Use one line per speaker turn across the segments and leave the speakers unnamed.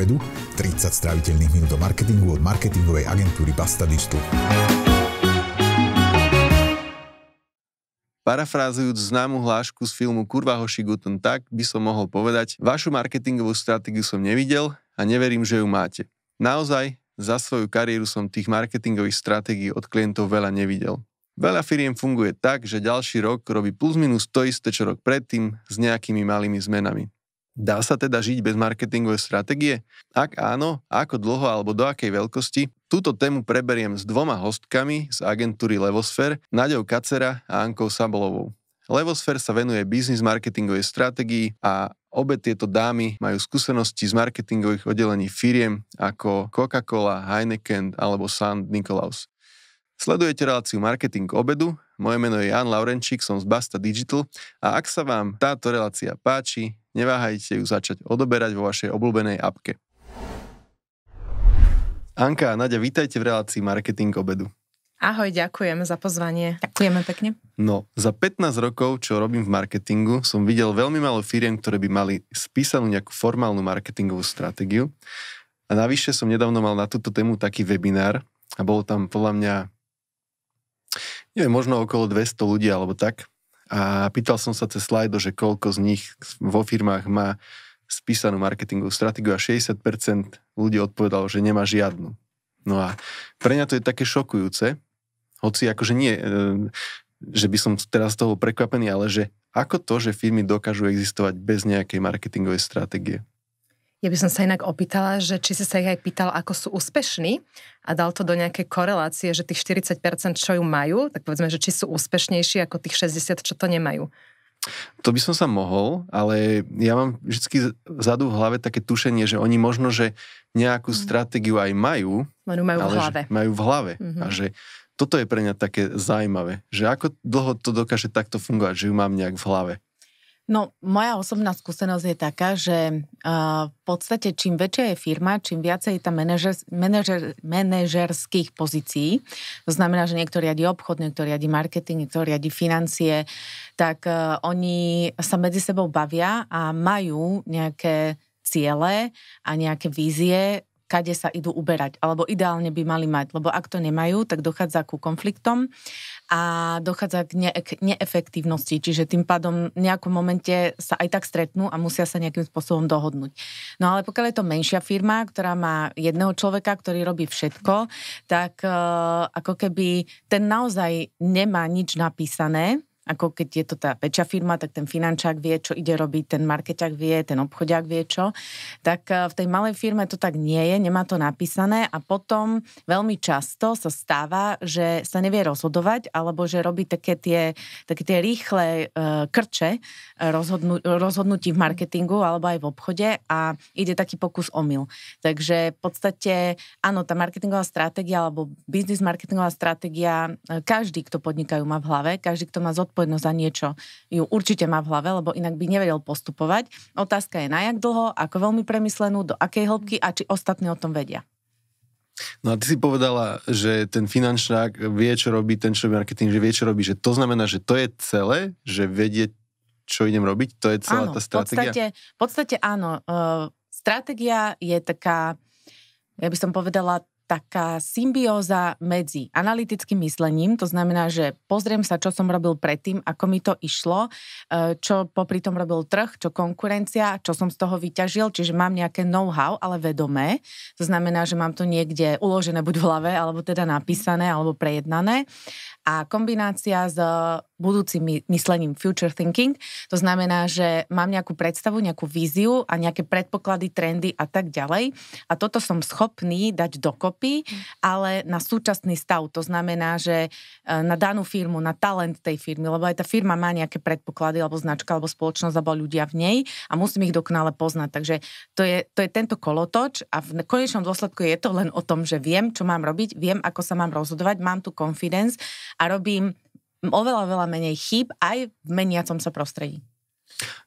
obedu, 30 stráviteľných minút do marketingu od marketingovej agentúry Basta Digital. Parafrázujúc známu hlášku z filmu Kurva hoši guten tak, by som mohol povedať, vašu marketingovú stratégiu som nevidel a neverím, že ju máte. Naozaj, za svoju kariéru som tých marketingových stratégií od klientov veľa nevidel. Veľa firiem funguje tak, že ďalší rok robí plus minus to isté, čo rok predtým, s nejakými malými zmenami. Dá sa teda žiť bez marketingovej stratégie? Ak áno, ako dlho alebo do akej veľkosti? Túto tému preberiem s dvoma hostkami z agentúry Levosfer, Nadejou Kacera a Ankou Sabolovou. Levosfer sa venuje biznis marketingovej stratégii a obe tieto dámy majú skúsenosti z marketingových oddelení firiem ako Coca-Cola, Heineken alebo Sand Nikolaus. Sledujete reláciu Marketing k obedu, moje meno je Jan Laurenčík, som z Basta Digital a ak sa vám táto relácia páči, Neváhajte ju začať odoberať vo vašej obľúbenej apke. Anka a Nadia, vítajte v relácii Marketing obedu.
Ahoj, ďakujem za pozvanie. Ďakujeme pekne.
No, za 15 rokov, čo robím v marketingu, som videl veľmi málo firiem, ktoré by mali spísanú nejakú formálnu marketingovú stratégiu. A navyše som nedávno mal na túto tému taký webinár a bolo tam podľa mňa, neviem, možno okolo 200 ľudí alebo tak. A pýtal som sa cez slajdo, že koľko z nich vo firmách má spísanú marketingovú stratégiu a 60% ľudí odpovedalo, že nemá žiadnu. No a pre mňa to je také šokujúce, hoci akože nie, e, že by som teraz z toho prekvapený, ale že ako to, že firmy dokážu existovať bez nejakej marketingovej stratégie?
Ja by som sa inak opýtala, že či si sa ich aj pýtal, ako sú úspešní a dal to do nejakej korelácie, že tých 40%, čo ju majú, tak povedzme, že či sú úspešnejší ako tých 60%, čo to nemajú.
To by som sa mohol, ale ja mám vždy vzadu v hlave také tušenie, že oni možno, že nejakú mm. stratégiu aj majú,
Len majú ale v hlave. majú v hlave. Mm-hmm. A že
toto je pre mňa také zaujímavé, že ako dlho to dokáže takto fungovať, že ju mám nejak v hlave.
No, moja osobná skúsenosť je taká, že uh, v podstate čím väčšia je firma, čím viacej je tam manažer, manažer, manažerských pozícií, to znamená, že niektorí riadi obchod, niektorí riadi marketing, niektorí riadi financie, tak uh, oni sa medzi sebou bavia a majú nejaké ciele a nejaké vízie, kade sa idú uberať, alebo ideálne by mali mať, lebo ak to nemajú, tak dochádza ku konfliktom a dochádza k ne- neefektívnosti, čiže tým pádom v nejakom momente sa aj tak stretnú a musia sa nejakým spôsobom dohodnúť. No ale pokiaľ je to menšia firma, ktorá má jedného človeka, ktorý robí všetko, tak uh, ako keby ten naozaj nemá nič napísané, ako keď je to tá väčšia firma, tak ten finančák vie, čo ide robiť, ten marketák vie, ten obchodák vie čo. Tak eh, v tej malej firme to tak nie je, nemá to napísané a potom veľmi často sa stáva, že sa nevie rozhodovať alebo že robí také tie, také tie rýchle eh, krče eh, rozhodnu, rozhodnutí v marketingu alebo aj v obchode a ide taký pokus omyl. Takže v podstate, áno, tá marketingová stratégia alebo biznis marketingová stratégia, každý, kto podnikajú, má v hlave, každý, kto má zodpovednosť zodpovednosť za niečo ju určite má v hlave, lebo inak by nevedel postupovať. Otázka je na jak dlho, ako veľmi premyslenú, do akej hĺbky a či ostatní o tom vedia.
No a ty si povedala, že ten finančnák vie, čo robí, ten človek marketing, že vie, čo robí, že to znamená, že to je celé, že vedie, čo idem robiť, to je celá áno, tá stratégia? V podstate,
v podstate áno. Uh, stratégia je taká, ja by som povedala, taká symbióza medzi analytickým myslením, to znamená, že pozriem sa, čo som robil predtým, ako mi to išlo, e, čo popri tom robil trh, čo konkurencia, čo som z toho vyťažil, čiže mám nejaké know-how, ale vedomé, to znamená, že mám to niekde uložené buď v hlave, alebo teda napísané, alebo prejednané a kombinácia s e, budúcim myslením future thinking. To znamená, že mám nejakú predstavu, nejakú víziu a nejaké predpoklady, trendy a tak ďalej. A toto som schopný dať dokopy, ale na súčasný stav. To znamená, že e, na danú firmu, na talent tej firmy, lebo aj tá firma má nejaké predpoklady, alebo značka, alebo spoločnosť, alebo ľudia v nej a musím ich dokonale poznať. Takže to je, to je tento kolotoč a v konečnom dôsledku je to len o tom, že viem, čo mám robiť, viem, ako sa mám rozhodovať, mám tu confidence a robím oveľa, veľa menej chýb aj v meniacom sa prostredí.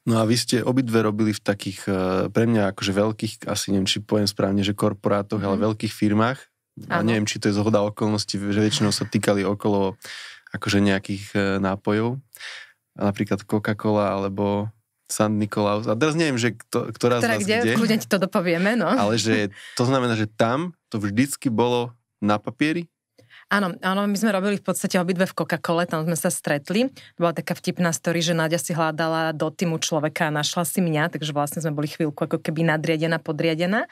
No a vy ste obidve robili v takých, e, pre mňa akože veľkých, asi neviem, či poviem správne, že korporátoch, mm. ale mhm. veľkých firmách. A neviem, či to je zhoda okolností, že väčšinou sa týkali okolo akože nejakých e, nápojov. Napríklad Coca-Cola alebo San Nikolaus. A teraz neviem, že kto, ktorá, ktorá z nás kde. kde. Kľudne
ti to dopovieme, no. Ale že
to znamená, že tam to vždycky bolo na papieri
Áno, áno, my sme robili v podstate obidve v Coca-Cole, tam sme sa stretli. Bola taká vtipná story, že Nadia si hľadala do týmu človeka a našla si mňa, takže vlastne sme boli chvíľku ako keby nadriadená, podriadená.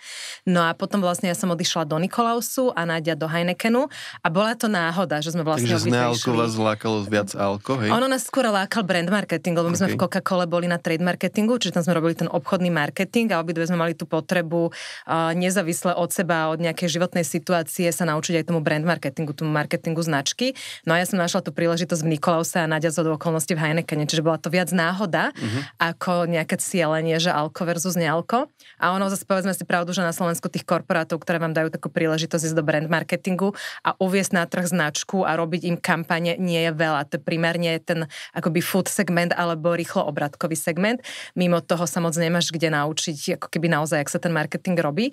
No a potom vlastne ja som odišla do Nikolausu a Nadia do Heinekenu a bola to náhoda, že sme vlastne Takže z vás
lákalo viac alko, hej? Ono
nás skôr lákal brand marketing, lebo my okay. sme v Coca-Cole boli na trade marketingu, čiže tam sme robili ten obchodný marketing a obidve sme mali tú potrebu uh, nezávisle od seba, od nejakej životnej situácie sa naučiť aj tomu brand marketingu, tomu marketingu značky. No a ja som našla tú príležitosť v Nikolause a Nadia zo okolností v Heinekene, čiže bola to viac náhoda mm-hmm. ako nejaké cieľenie, že alko versus nealko. A ono zase povedzme si pravdu, že na Slovensku tých korporátov, ktoré vám dajú takú príležitosť ísť do brand marketingu a uviesť na trh značku a robiť im kampane nie je veľa. To je primárne ten akoby food segment alebo rýchlo obratkový segment. Mimo toho sa moc nemáš kde naučiť ako keby naozaj, ak sa ten marketing robí.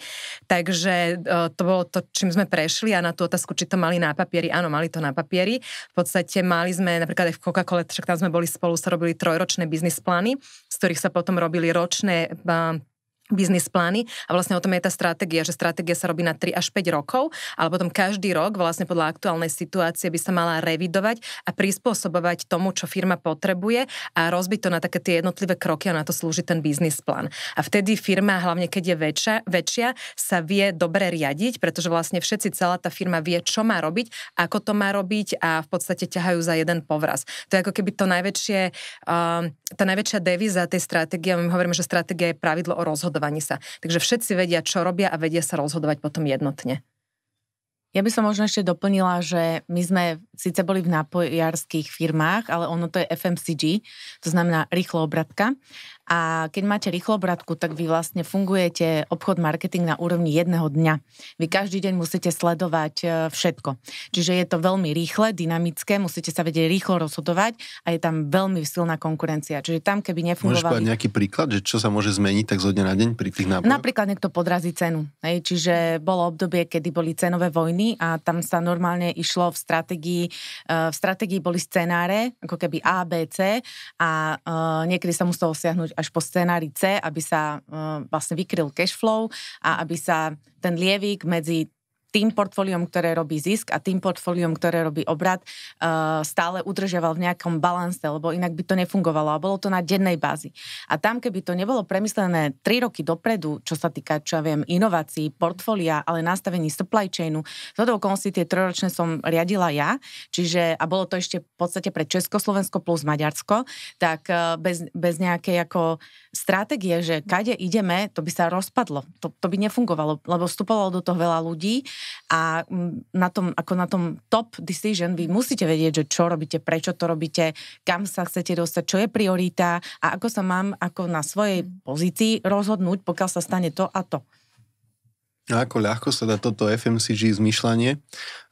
Takže e, to bolo to, čím sme prešli a na tú otázku, či to mali na papieri, áno, mali to na papieri. V podstate mali sme napríklad aj v Coca-Cole, však tam sme boli spolu, sa robili trojročné biznis plány, z ktorých sa potom robili ročné biznis plány a vlastne o tom je tá stratégia, že stratégia sa robí na 3 až 5 rokov, ale potom každý rok vlastne podľa aktuálnej situácie by sa mala revidovať a prispôsobovať tomu, čo firma potrebuje a rozbiť to na také tie jednotlivé kroky a na to slúži ten biznis plán. A vtedy firma, hlavne keď je väčšia, väčšia sa vie dobre riadiť, pretože vlastne všetci, celá tá firma vie, čo má robiť, ako to má robiť a v podstate ťahajú za jeden povraz. To je ako keby to najväčšie, ehm, tá najväčšia devíza tej stratégie, my hovoríme, že stratégia je pravidlo o
rozhodovaní rozhodovaní sa. Takže všetci vedia, čo robia a vedia sa rozhodovať potom jednotne. Ja by som možno ešte doplnila, že my sme síce boli v nápojarských firmách, ale ono to je FMCG, to znamená rýchlo obratka. A keď máte rýchlo rýchlobratku, tak vy vlastne fungujete obchod marketing na úrovni jedného dňa. Vy každý deň musíte sledovať e, všetko. Čiže je to veľmi rýchle, dynamické, musíte sa vedieť rýchlo rozhodovať a je tam veľmi silná konkurencia. Čiže tam, keby nefungovali... Môžeš
nejaký príklad, že čo sa môže zmeniť tak zo dňa na deň pri tých nápojoch?
Napríklad niekto podrazí cenu. Hej, čiže bolo obdobie, kedy boli cenové vojny a tam sa normálne išlo v stratégii, e, v stratégii boli scenáre, ako keby A, B, C a e, niekedy sa muselo siahnuť až po scenári C, aby sa e, vlastne vykryl cash flow a aby sa ten lievik medzi tým portfóliom, ktoré robí zisk a tým portfóliom, ktoré robí obrad, eh, stále udržiaval v nejakom balanse, lebo inak by to nefungovalo a bolo to na dennej bázi. A tam, keby to nebolo premyslené 3 roky dopredu, čo sa týka, čo ja viem, inovácií, portfólia, ale nastavení supply chainu, do konci tie trojročné som riadila ja, čiže a bolo to ešte v podstate pre Československo plus Maďarsko, tak eh, bez, bez nejakej ako stratégie, že kade ideme, to by sa rozpadlo, to, to by nefungovalo, lebo vstupovalo do toho veľa ľudí a mm, na tom, ako na tom top decision vy musíte vedieť, že čo robíte, prečo to robíte, kam sa chcete dostať, čo je priorita a ako sa mám ako na svojej mhm. pozícii rozhodnúť, pokiaľ sa stane to a to.
A ako ľahko sa dá toto FMCG zmyšľanie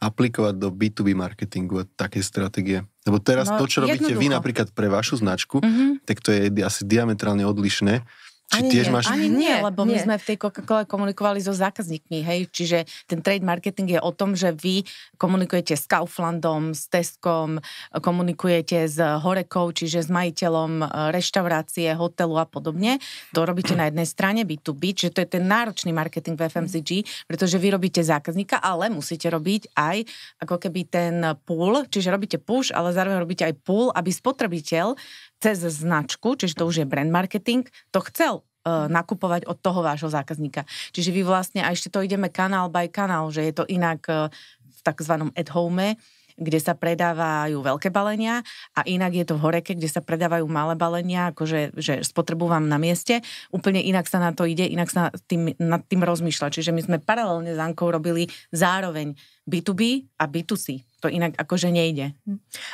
aplikovať do B2B marketingu a také stratégie? Lebo teraz no, to, čo jednoducho. robíte vy napríklad pre vašu značku, mm-hmm. tak to je asi diametrálne odlišné či ani tiež nie, máš... Ani nie, lebo nie. my sme
v tej Coca-Cola komunikovali so zákazníkmi, hej, čiže ten trade marketing je o tom, že vy komunikujete s Kauflandom, s Teskom, komunikujete s Horekou, čiže s majiteľom e, reštaurácie, hotelu a podobne. To robíte na jednej strane B2B, čiže to je ten náročný marketing v mm. FMCG, pretože vy robíte zákazníka, ale musíte robiť aj ako keby ten pool, čiže robíte push, ale zároveň robíte aj pool, aby spotrebiteľ cez značku, čiže to už je brand marketing, to chcel e, mhm. nakupovať od toho vášho zákazníka. Čiže vy vlastne, a ešte to ideme kanál by kanál, že je to inak e, v tzv. at home, kde sa predávajú veľké balenia a inak je to v horeke, kde sa predávajú malé balenia, akože že spotrebujem na mieste. Úplne inak sa na to ide, inak sa nad tým, nad tým rozmýšľa. Čiže my sme paralelne s Ankou robili zároveň B2B a B2C to inak akože nejde.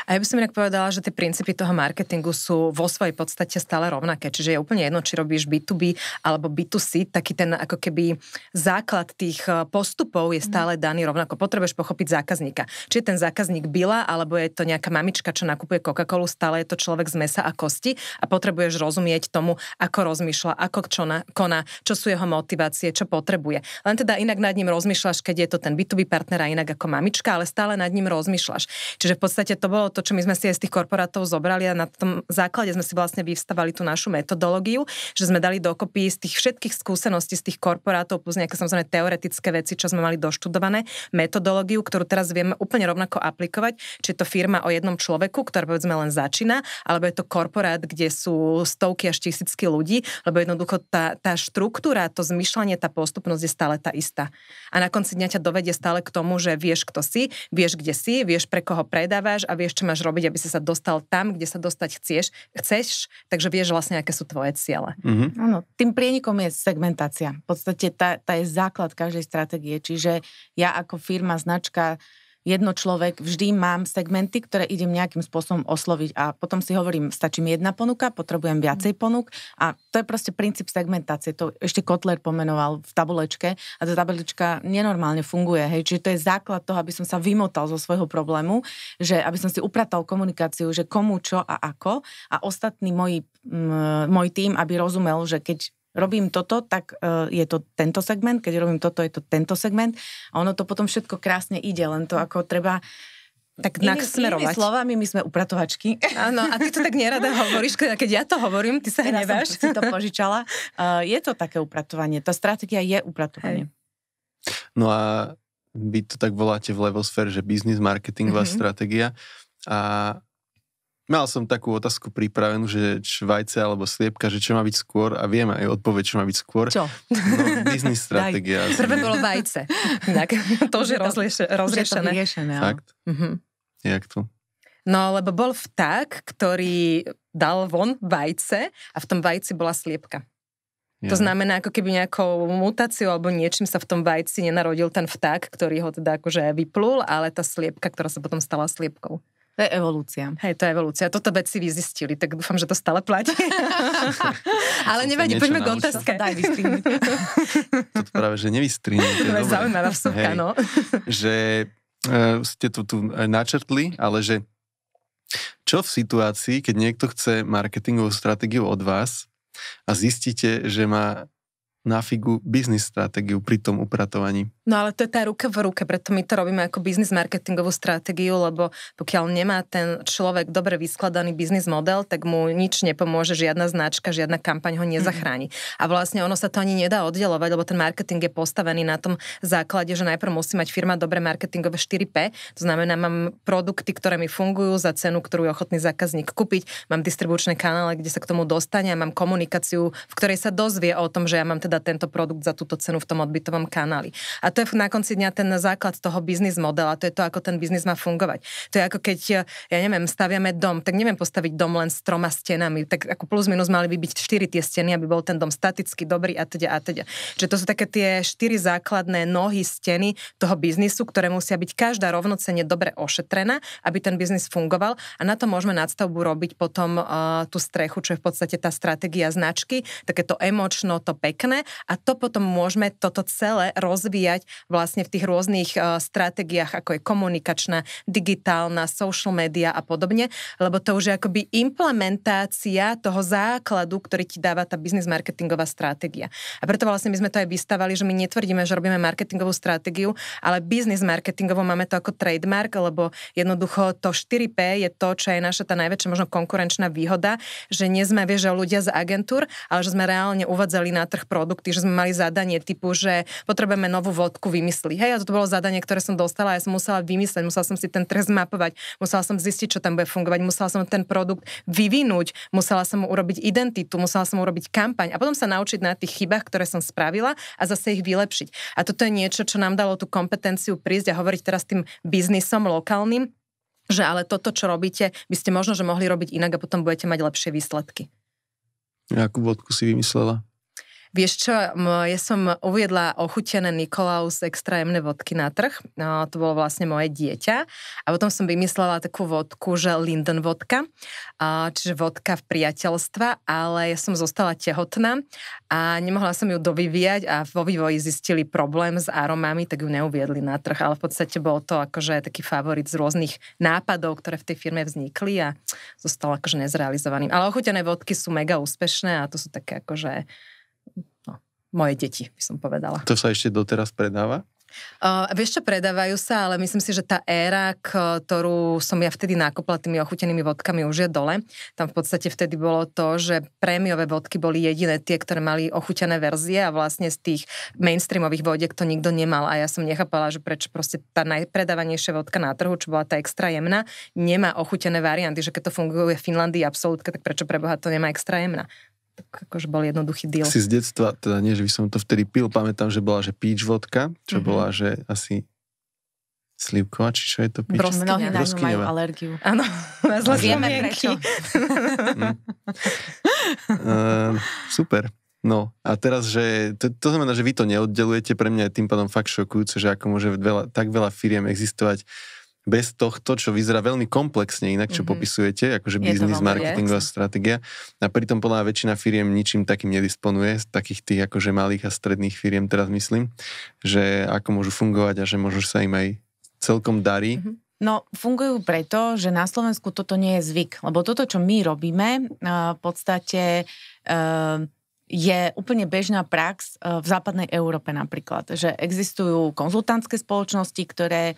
A ja by som inak povedala, že tie princípy
toho marketingu sú vo svojej podstate stále rovnaké. Čiže je úplne jedno, či robíš B2B alebo B2C, taký ten ako keby základ tých eh, postupov je mhm. stále daný rovnako. Potrebuješ pochopiť zákazníka. Či je ten zákazník byla, alebo je to nejaká mamička, čo nakupuje Coca-Colu, stále je to človek z mesa a kosti a potrebuješ rozumieť tomu, ako rozmýšľa, ako čo na, koná, čo sú jeho motivácie, čo potrebuje. Len teda inak nad ním rozmýšľaš, keď je to ten B2B partner a inak ako mamička, ale stále nad ním rozmýšľaš. Čiže v podstate to bolo to, čo my sme si aj z tých korporátov zobrali a na tom základe sme si vlastne vyvstavali tú našu metodológiu, že sme dali dokopy z tých všetkých skúseností z tých korporátov plus nejaké samozrejme teoretické veci, čo sme mali doštudované, metodológiu, ktorú teraz vieme úplne rovnako aplikovať, či je to firma o jednom človeku, ktorá povedzme len začína, alebo je to korporát, kde sú stovky až tisícky ľudí, lebo jednoducho tá, tá štruktúra, to zmyšľanie, tá postupnosť je stále tá istá. A na konci dňa ťa dovedie stále k tomu, že vieš, kto si, vieš, kde si, vieš, pre koho predávaš a vieš, čo máš robiť, aby si sa dostal tam, kde sa
dostať chceš, chceš takže vieš vlastne, aké sú tvoje ciele. Mm-hmm. Áno, tým prienikom je segmentácia. V podstate tá, tá je základ každej stratégie. Čiže ja ako firma, značka, jedno človek, vždy mám segmenty, ktoré idem nejakým spôsobom osloviť a potom si hovorím, stačí mi jedna ponuka, potrebujem viacej ponúk a to je proste princíp segmentácie. To ešte Kotler pomenoval v tabulečke a tá tabulečka nenormálne funguje. Hej. Čiže to je základ toho, aby som sa vymotal zo svojho problému, že aby som si upratal komunikáciu, že komu čo a ako a ostatní môj, môj tým, aby rozumel, že keď robím toto, tak e, je to tento segment, keď robím toto, je to tento segment a ono to potom všetko krásne ide, len to ako treba tak iný, smerovať. Inými slovami, my sme upratovačky. Áno, a ty to tak nerada hovoríš, keď ja to hovorím, ty sa hneváš. Ja si to požičala. Uh, je to také upratovanie, tá stratégia je upratovanie. Hej.
No a vy to tak voláte v Levosfér, že business marketingová mm-hmm. stratégia. A Mal som takú otázku pripravenú, že švajce alebo sliepka, že čo má byť skôr a viem aj odpoveď, čo má byť skôr. Čo? No, biznis stratégia. Prvé
bolo vajce. Tak, to už je rozriešené. Už je to vyriešené, Fakt?
Mm-hmm. Jak to?
No, lebo bol vták, ktorý dal von vajce a v tom vajci bola sliepka. Ja. To znamená, ako keby nejakou mutáciou alebo niečím sa v tom vajci nenarodil ten vták, ktorý ho teda akože vyplul, ale tá sliepka, ktorá sa potom stala sliepkou. To je evolúcia. Hej, to je evolúcia. Toto veci vyzistili, tak dúfam, že to stále platí. Ale nevadí, poďme k otázke. Daj vystrihnúť.
Toto práve, že nevystrihnúť. To je zaujímavá vsúka, no. že uh, ste to tu načrtli, ale že čo v situácii, keď niekto chce marketingovú stratégiu od vás a zistíte, že má na figu biznis stratégiu pri tom upratovaní?
No ale to je tá ruka v ruke, preto my to robíme ako biznis marketingovú stratégiu, lebo pokiaľ nemá ten človek dobre vyskladaný biznis model, tak mu nič nepomôže, žiadna značka, žiadna kampaň ho mhm. nezachráni. Mm-hmm. A vlastne ono sa to ani nedá oddelovať, lebo ten marketing je postavený na tom základe, že najprv musí mať firma dobre marketingové 4P, to znamená, mám produkty, ktoré mi fungujú za cenu, ktorú je ochotný zákazník kúpiť, mám distribučné kanály, kde sa k tomu dostane a mám komunikáciu, v ktorej sa dozvie o tom, že ja mám teda tento produkt za túto cenu v tom odbytovom kanáli. A to je na konci dňa ten základ toho biznis modela, to je to, ako ten biznis má fungovať. To je ako keď, ja neviem, staviame dom, tak neviem postaviť dom len s troma stenami, tak ako plus minus mali by byť štyri tie steny, aby bol ten dom statický, dobrý a teda a teda. Čiže to sú také tie štyri základné nohy steny toho biznisu, ktoré musia byť každá rovnocene dobre ošetrená, aby ten biznis fungoval a na to môžeme nadstavbu robiť potom uh, tú strechu, čo je v podstate tá stratégia značky, takéto emočno, to pekné a to potom môžeme toto celé rozvíjať pokračovať vlastne v tých rôznych uh, stratégiách, ako je komunikačná, digitálna, social media a podobne, lebo to už je akoby implementácia toho základu, ktorý ti dáva tá biznis marketingová stratégia. A preto vlastne my sme to aj vystavali, že my netvrdíme, že robíme marketingovú stratégiu, ale biznis marketingovo máme to ako trademark, lebo jednoducho to 4P je to, čo je naša tá najväčšia možno konkurenčná výhoda, že nie sme, vieš, ľudia z agentúr, ale že sme reálne uvádzali na trh produkty, že sme mali zadanie typu, že potrebujeme novú vod lepku vymyslí. Hej, a to bolo zadanie, ktoré som dostala a ja som musela vymyslieť, musela som si ten trh zmapovať, musela som zistiť, čo tam bude fungovať, musela som ten produkt vyvinúť, musela som mu urobiť identitu, musela som mu urobiť kampaň a potom sa naučiť na tých chybách, ktoré som spravila a zase ich vylepšiť. A toto je niečo, čo nám dalo tú kompetenciu prísť a hovoriť teraz tým biznisom lokálnym, že ale toto, čo robíte, by ste možno, že mohli robiť inak a potom budete mať lepšie výsledky.
Jakú vodku si vymyslela?
Vieš čo, ja som uviedla ochutené Nikolaus extra jemné vodky na trh. No, to bolo vlastne moje dieťa. A potom som vymyslela takú vodku, že Linden vodka, čiže vodka v priateľstva, ale ja som zostala tehotná a nemohla som ju dovyvíjať a vo vývoji zistili problém s aromami, tak ju neuviedli na trh, ale v podstate bol to akože taký favorit z rôznych nápadov, ktoré v tej firme vznikli a zostala akože nezrealizovaným. Ale ochutené vodky sú mega úspešné a to sú také akože moje deti, by som povedala.
To sa ešte doteraz predáva?
Uh, vieš čo, predávajú sa, ale myslím si, že tá éra, ktorú som ja vtedy nakopla tými ochutenými vodkami už je dole. Tam v podstate vtedy bolo to, že prémiové vodky boli jediné tie, ktoré mali ochutené verzie a vlastne z tých mainstreamových vodiek to nikto nemal a ja som nechápala, že prečo proste tá najpredávanejšia vodka na trhu, čo bola tá extra jemná, nemá ochutené varianty, že keď to funguje v Finlandii absolútka, tak prečo preboha to nemá extra jemná tak akože bol
jednoduchý deal. Si z detstva, teda nie, že by som to vtedy pil, pamätám, že bola, že peach vodka, čo mm-hmm. bola, že asi slivková, či čo je to pič? Broskyňa. Mnohí na ňu majú
alergiu. Áno, na zlé prečo. mm.
uh, super. No a teraz, že to, to znamená, že vy to neoddelujete, pre mňa je tým pádom fakt šokujúce, že ako môže veľa, tak veľa firiem existovať bez tohto, čo vyzerá veľmi komplexne inak, čo mm-hmm. popisujete, akože biznis, marketingová stratégia. A pritom podľa väčšina firiem ničím takým nedisponuje, z takých tých akože malých a stredných firiem teraz myslím, že ako môžu fungovať a že môžu sa im aj celkom darí. Mm-hmm.
No, fungujú preto, že na Slovensku toto nie je zvyk, lebo toto, čo my robíme, v podstate ehm, je úplne bežná prax eh, v západnej Európe napríklad, že existujú konzultantské spoločnosti, ktoré eh,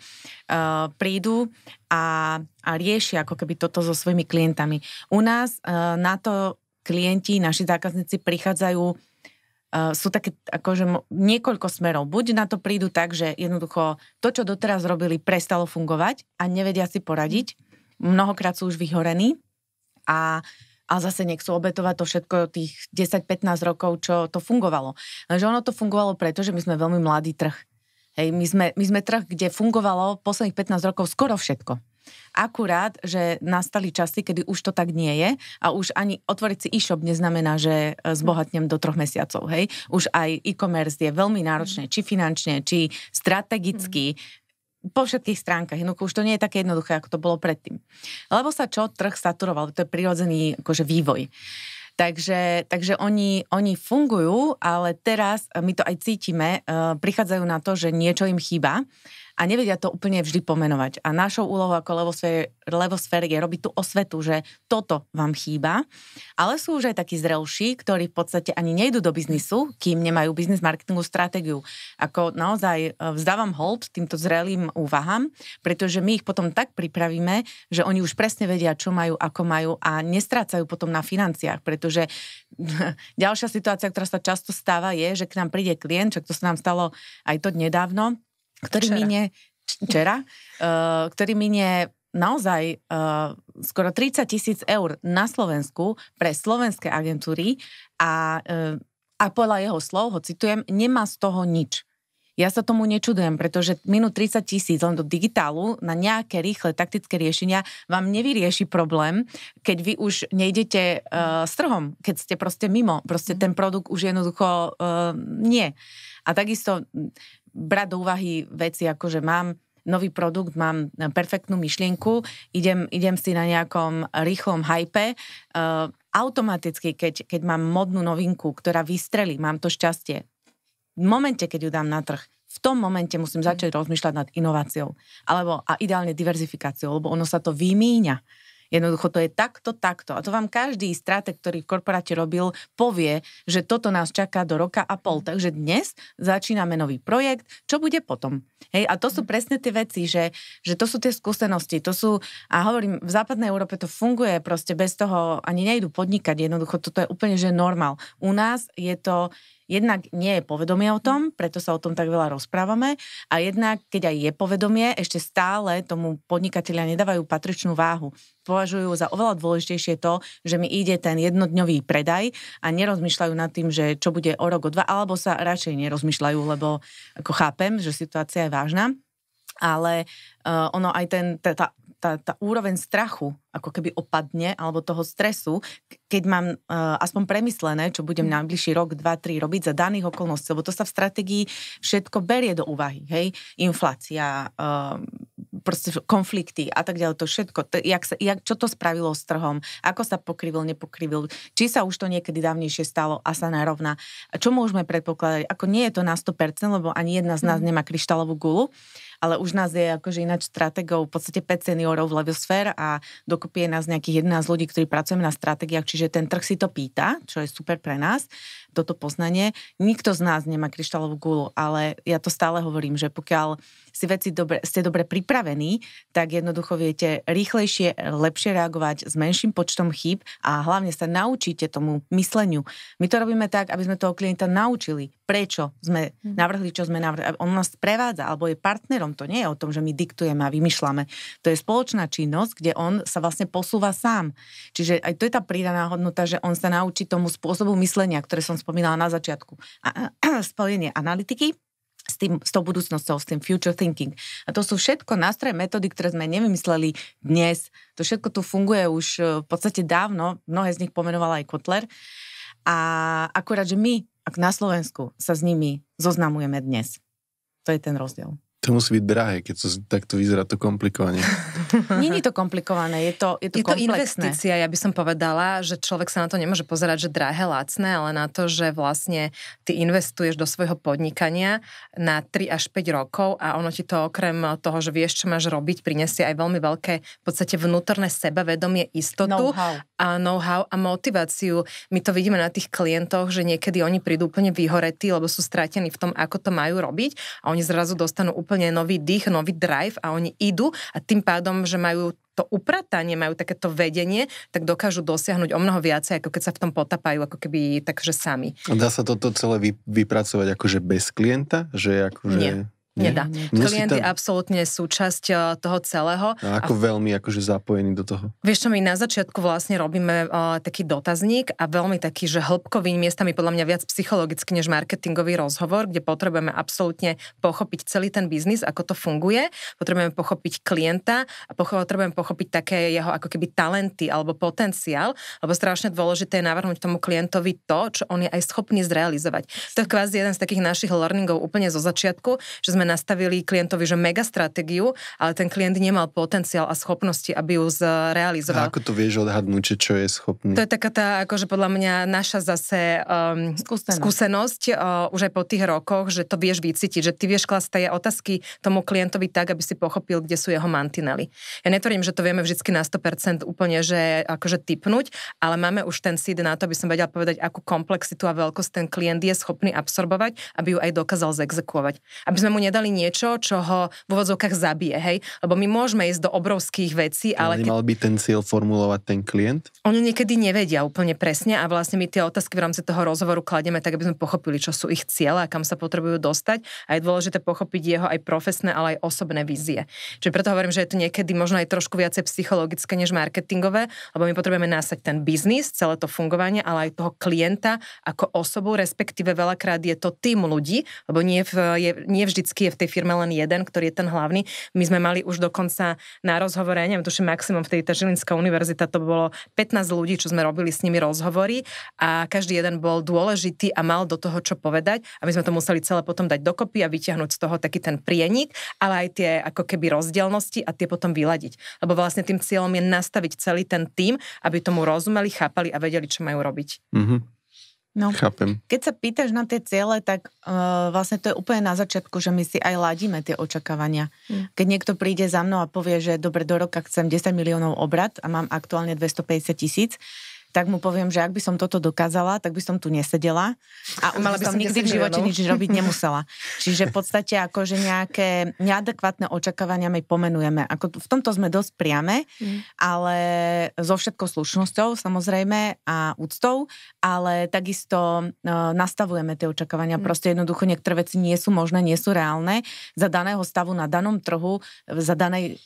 prídu a, a riešia ako keby toto so svojimi klientami. U nás eh, na to klienti, naši zákazníci prichádzajú sú také akože niekoľko smerov. Buď na to prídu tak, že jednoducho to, čo doteraz robili, prestalo fungovať a nevedia si poradiť. Mnohokrát sú už vyhorení a uh, a zase nechcú obetovať to všetko tých 10-15 rokov, čo to fungovalo. Lenže ono to fungovalo preto, že my sme veľmi mladý trh. Hej, my sme, my sme trh, kde fungovalo posledných 15 rokov skoro všetko. Akurát, že nastali časy, kedy už to tak nie je a už ani otvoriť si e-shop neznamená, že e, zbohatnem do troch mesiacov. Hej? Už aj e-commerce je veľmi náročné, či finančne, či strategicky, mm po všetkých stránkach. No už to nie je také jednoduché, ako to bolo predtým. Lebo sa čo? Trh saturoval. To je prirodzený akože, vývoj. Takže, takže oni, oni fungujú, ale teraz my to aj cítime, eh, prichádzajú na to, že niečo im chýba a nevedia to úplne vždy pomenovať. A našou úlohou ako levosféry levosfér je robiť tú osvetu, že toto vám chýba, ale sú už aj takí zrelší, ktorí v podstate ani nejdu do biznisu, kým nemajú biznis marketingu stratégiu. Ako naozaj e, vzdávam hold týmto zrelým úvahám, pretože my ich potom tak pripravíme, že oni už presne vedia, čo majú, ako majú a nestrácajú potom na financiách, pretože ďalšia situácia, ktorá sa často stáva, je, že k nám príde klient, čo to sa nám stalo aj to nedávno, ktorý včera. minie včera, uh, eh, ktorý minie naozaj uh, skoro 30 tisíc eur na Slovensku pre slovenské agentúry a, uh, a podľa jeho slov, ho citujem, nemá z toho nič. Ja sa tomu nečudujem, pretože minú 30 tisíc len do digitálu na nejaké rýchle taktické riešenia vám nevyrieši problém, keď vy už nejdete uh, s trhom, keď ste proste mimo. Proste mhm. ten produkt už jednoducho uh, nie. A takisto brať do úvahy veci ako, že mám nový produkt, mám e, perfektnú myšlienku, idem, idem si na nejakom rýchlom hype, uh, automaticky, keď, keď mám modnú novinku, ktorá vystrelí, mám to šťastie, v momente, keď ju dám na trh, v tom momente musím začať rozmýšľať nad inováciou. Alebo a ideálne diverzifikáciou, lebo ono sa to vymíňa. Jednoducho to je takto, takto. A to vám každý stratek, ktorý v korporáte robil, povie, že toto nás čaká do roka a pol. Mhm. Takže dnes začíname nový projekt, čo bude potom. Hej, a to sú mhm. presne tie veci, že, že to sú tie skúsenosti, to sú, a hovorím, v západnej Európe to funguje proste bez toho, ani nejdu podnikať, jednoducho toto je úplne, že normál. U nás je to, jednak nie je povedomie o tom, preto sa o tom tak veľa rozprávame a jednak, keď aj je povedomie, ešte stále tomu podnikatelia nedávajú patričnú váhu. Považujú za oveľa dôležitejšie to, že mi ide ten jednodňový predaj a nerozmýšľajú nad tým, že čo bude o rok, o dva, alebo sa radšej nerozmýšľajú, lebo ako chápem, že situácia je vážna ale uh, ono aj ten, tá, tá, tá, tá úroveň strachu ako keby opadne, alebo toho stresu, keď mám uh, aspoň premyslené, čo budem mhm. najbližší rok, dva, tri robiť za daných okolností, lebo to sa v stratégii všetko berie do úvahy, hej, inflácia, uh, proste konflikty a tak ďalej, to všetko, to, jak sa, jak, čo to spravilo s trhom, ako sa pokrivil, nepokrivil, či sa už to niekedy dávnejšie stalo a sa narovná. čo môžeme predpokladať? Ako nie je to na 100%, lebo ani jedna z nás mhm. nemá kryštálovú gulu, ale už nás je akože ináč strategov v podstate 5 seniorov v Leviosfér a dokopy je nás nejakých 11 ľudí, ktorí pracujeme na stratégiách, čiže ten trh si to pýta, čo je super pre nás, toto poznanie. Nikto z nás nemá kryštálovú gulu, ale ja to stále hovorím, že pokiaľ si veci dobre, ste dobre pripravení, tak jednoducho viete rýchlejšie, lepšie reagovať s menším počtom chýb a hlavne sa naučíte tomu mysleniu. My to robíme tak, aby sme toho klienta naučili, prečo sme mhm. navrhli, čo sme navrhli. On nás prevádza, alebo je partnerom to nie je o tom, že my diktujeme a vymýšľame. To je spoločná činnosť, kde on sa vlastne posúva sám. Čiže aj to je tá pridaná hodnota, že on sa naučí tomu spôsobu myslenia, ktoré som spomínala na začiatku. A, a, spojenie analytiky s, tým, s tou budúcnosťou, s tým future thinking. A to sú všetko nástroje, metódy, ktoré sme nevymysleli dnes. To všetko tu funguje už e, v podstate dávno. Mnohé z nich pomenoval aj Kotler. A akurát, že my, ak na Slovensku, sa s nimi zoznamujeme dnes. To je ten rozdiel.
To musí byť drahé, keď to, takto vyzerá to komplikovanie.
Není to komplikované, je to, je to je to investícia, ja by som
povedala, že človek sa na to nemôže pozerať, že drahé, lacné, ale na to, že vlastne ty investuješ do svojho podnikania na 3 až 5 rokov a ono ti to okrem toho, že vieš, čo máš robiť, prinesie aj veľmi veľké v podstate vnútorné sebavedomie, istotu know-how. a know-how a motiváciu. My to vidíme na tých klientoch, že niekedy oni prídu úplne vyhoretí, lebo sú stratení v tom, ako to majú robiť a oni zrazu dostanú úplne úplne nový dých, nový drive a oni idú a tým pádom, že majú to upratanie, majú takéto vedenie, tak dokážu dosiahnuť o mnoho viacej, ako keď sa v tom potapajú, ako keby takže sami.
A dá sa toto celé vypracovať akože bez klienta? Že akože... Nie.
Nedá. Klienty tam... absolútne sú časť eh, toho celého. A ako
a... veľmi akože zapojení do toho?
Vieš čo, my na začiatku vlastne robíme uh, taký dotazník a veľmi taký, že hĺbkový miestami podľa mňa viac psychologicky než marketingový rozhovor, kde potrebujeme absolútne pochopiť celý ten biznis, ako to funguje, potrebujeme pochopiť klienta a potrebujeme pochopiť také jeho ako keby talenty alebo potenciál, lebo strašne dôležité je navrhnúť tomu klientovi to, čo on je aj schopný zrealizovať. To je kvázi jeden z takých našich learningov úplne zo začiatku, že sme nastavili klientovi, že mega stratégiu, ale ten klient nemal potenciál a schopnosti, aby ju zrealizoval. A
ako to vieš odhadnúť, čo je schopný?
To je taká tá, akože podľa mňa naša zase um, skúsenosť, skúsenosť uh, už aj po tých rokoch, že to vieš vycítiť, že ty vieš klasť tie otázky tomu klientovi tak, aby si pochopil, kde sú jeho mantinely. Ja netvorím, že to vieme vždy na 100% úplne, že akože typnúť, ale máme už ten seed na to, aby som vedel povedať, akú komplexitu a veľkosť ten klient je schopný absorbovať, aby ju aj dokázal zexekuovať. Aby sme mu nedali povedali niečo, čo ho v úvodzovkách zabije, hej? Lebo my môžeme ísť do obrovských vecí, ale... ale
by ten cieľ formulovať ten klient?
Oni niekedy nevedia úplne presne a vlastne my tie otázky v rámci toho rozhovoru kladieme tak, aby sme pochopili, čo sú ich cieľa, a kam sa potrebujú dostať a je dôležité pochopiť jeho aj profesné, ale aj osobné vízie. Čiže preto hovorím, že je to niekedy možno aj trošku viacej psychologické než marketingové, lebo my potrebujeme násať ten biznis, celé to fungovanie, ale aj toho klienta ako osobu, respektíve veľakrát je to tým ľudí, lebo nie, v, je, nie vždycky je v tej firme len jeden, ktorý je ten hlavný. My sme mali už dokonca na rozhovore, neviem, tuším maximum v tá Žilinská univerzita, to bolo 15 ľudí, čo sme robili s nimi rozhovory a každý jeden bol dôležitý a mal do toho čo povedať a my sme to museli celé potom dať dokopy a vyťahnuť z toho taký ten prienik, ale aj tie ako keby rozdielnosti a tie potom vyladiť. Lebo vlastne tým cieľom je nastaviť celý ten tým, aby tomu rozumeli,
chápali a vedeli, čo majú robiť.
Mm-hmm. No, Chápem.
Keď sa pýtaš na tie ciele, tak uh, vlastne to je úplne na začiatku, že my si aj ladíme tie očakávania. Mm. Keď niekto príde za mnou a povie, že dobre, do roka chcem 10 miliónov obrad a mám aktuálne 250 tisíc, tak mu poviem, že ak by som toto dokázala, tak by som tu nesedela a už Mala by som, som nikdy v živote no. nič robiť nemusela. Čiže v podstate ako, že nejaké neadekvátne očakávania my pomenujeme. Ako v tomto sme dosť priame, mm. ale so všetkou slušnosťou samozrejme a úctou, ale takisto e, nastavujeme tie očakávania. Mm. Proste jednoducho niektoré veci nie sú možné, nie sú reálne za daného stavu na danom trhu, za danej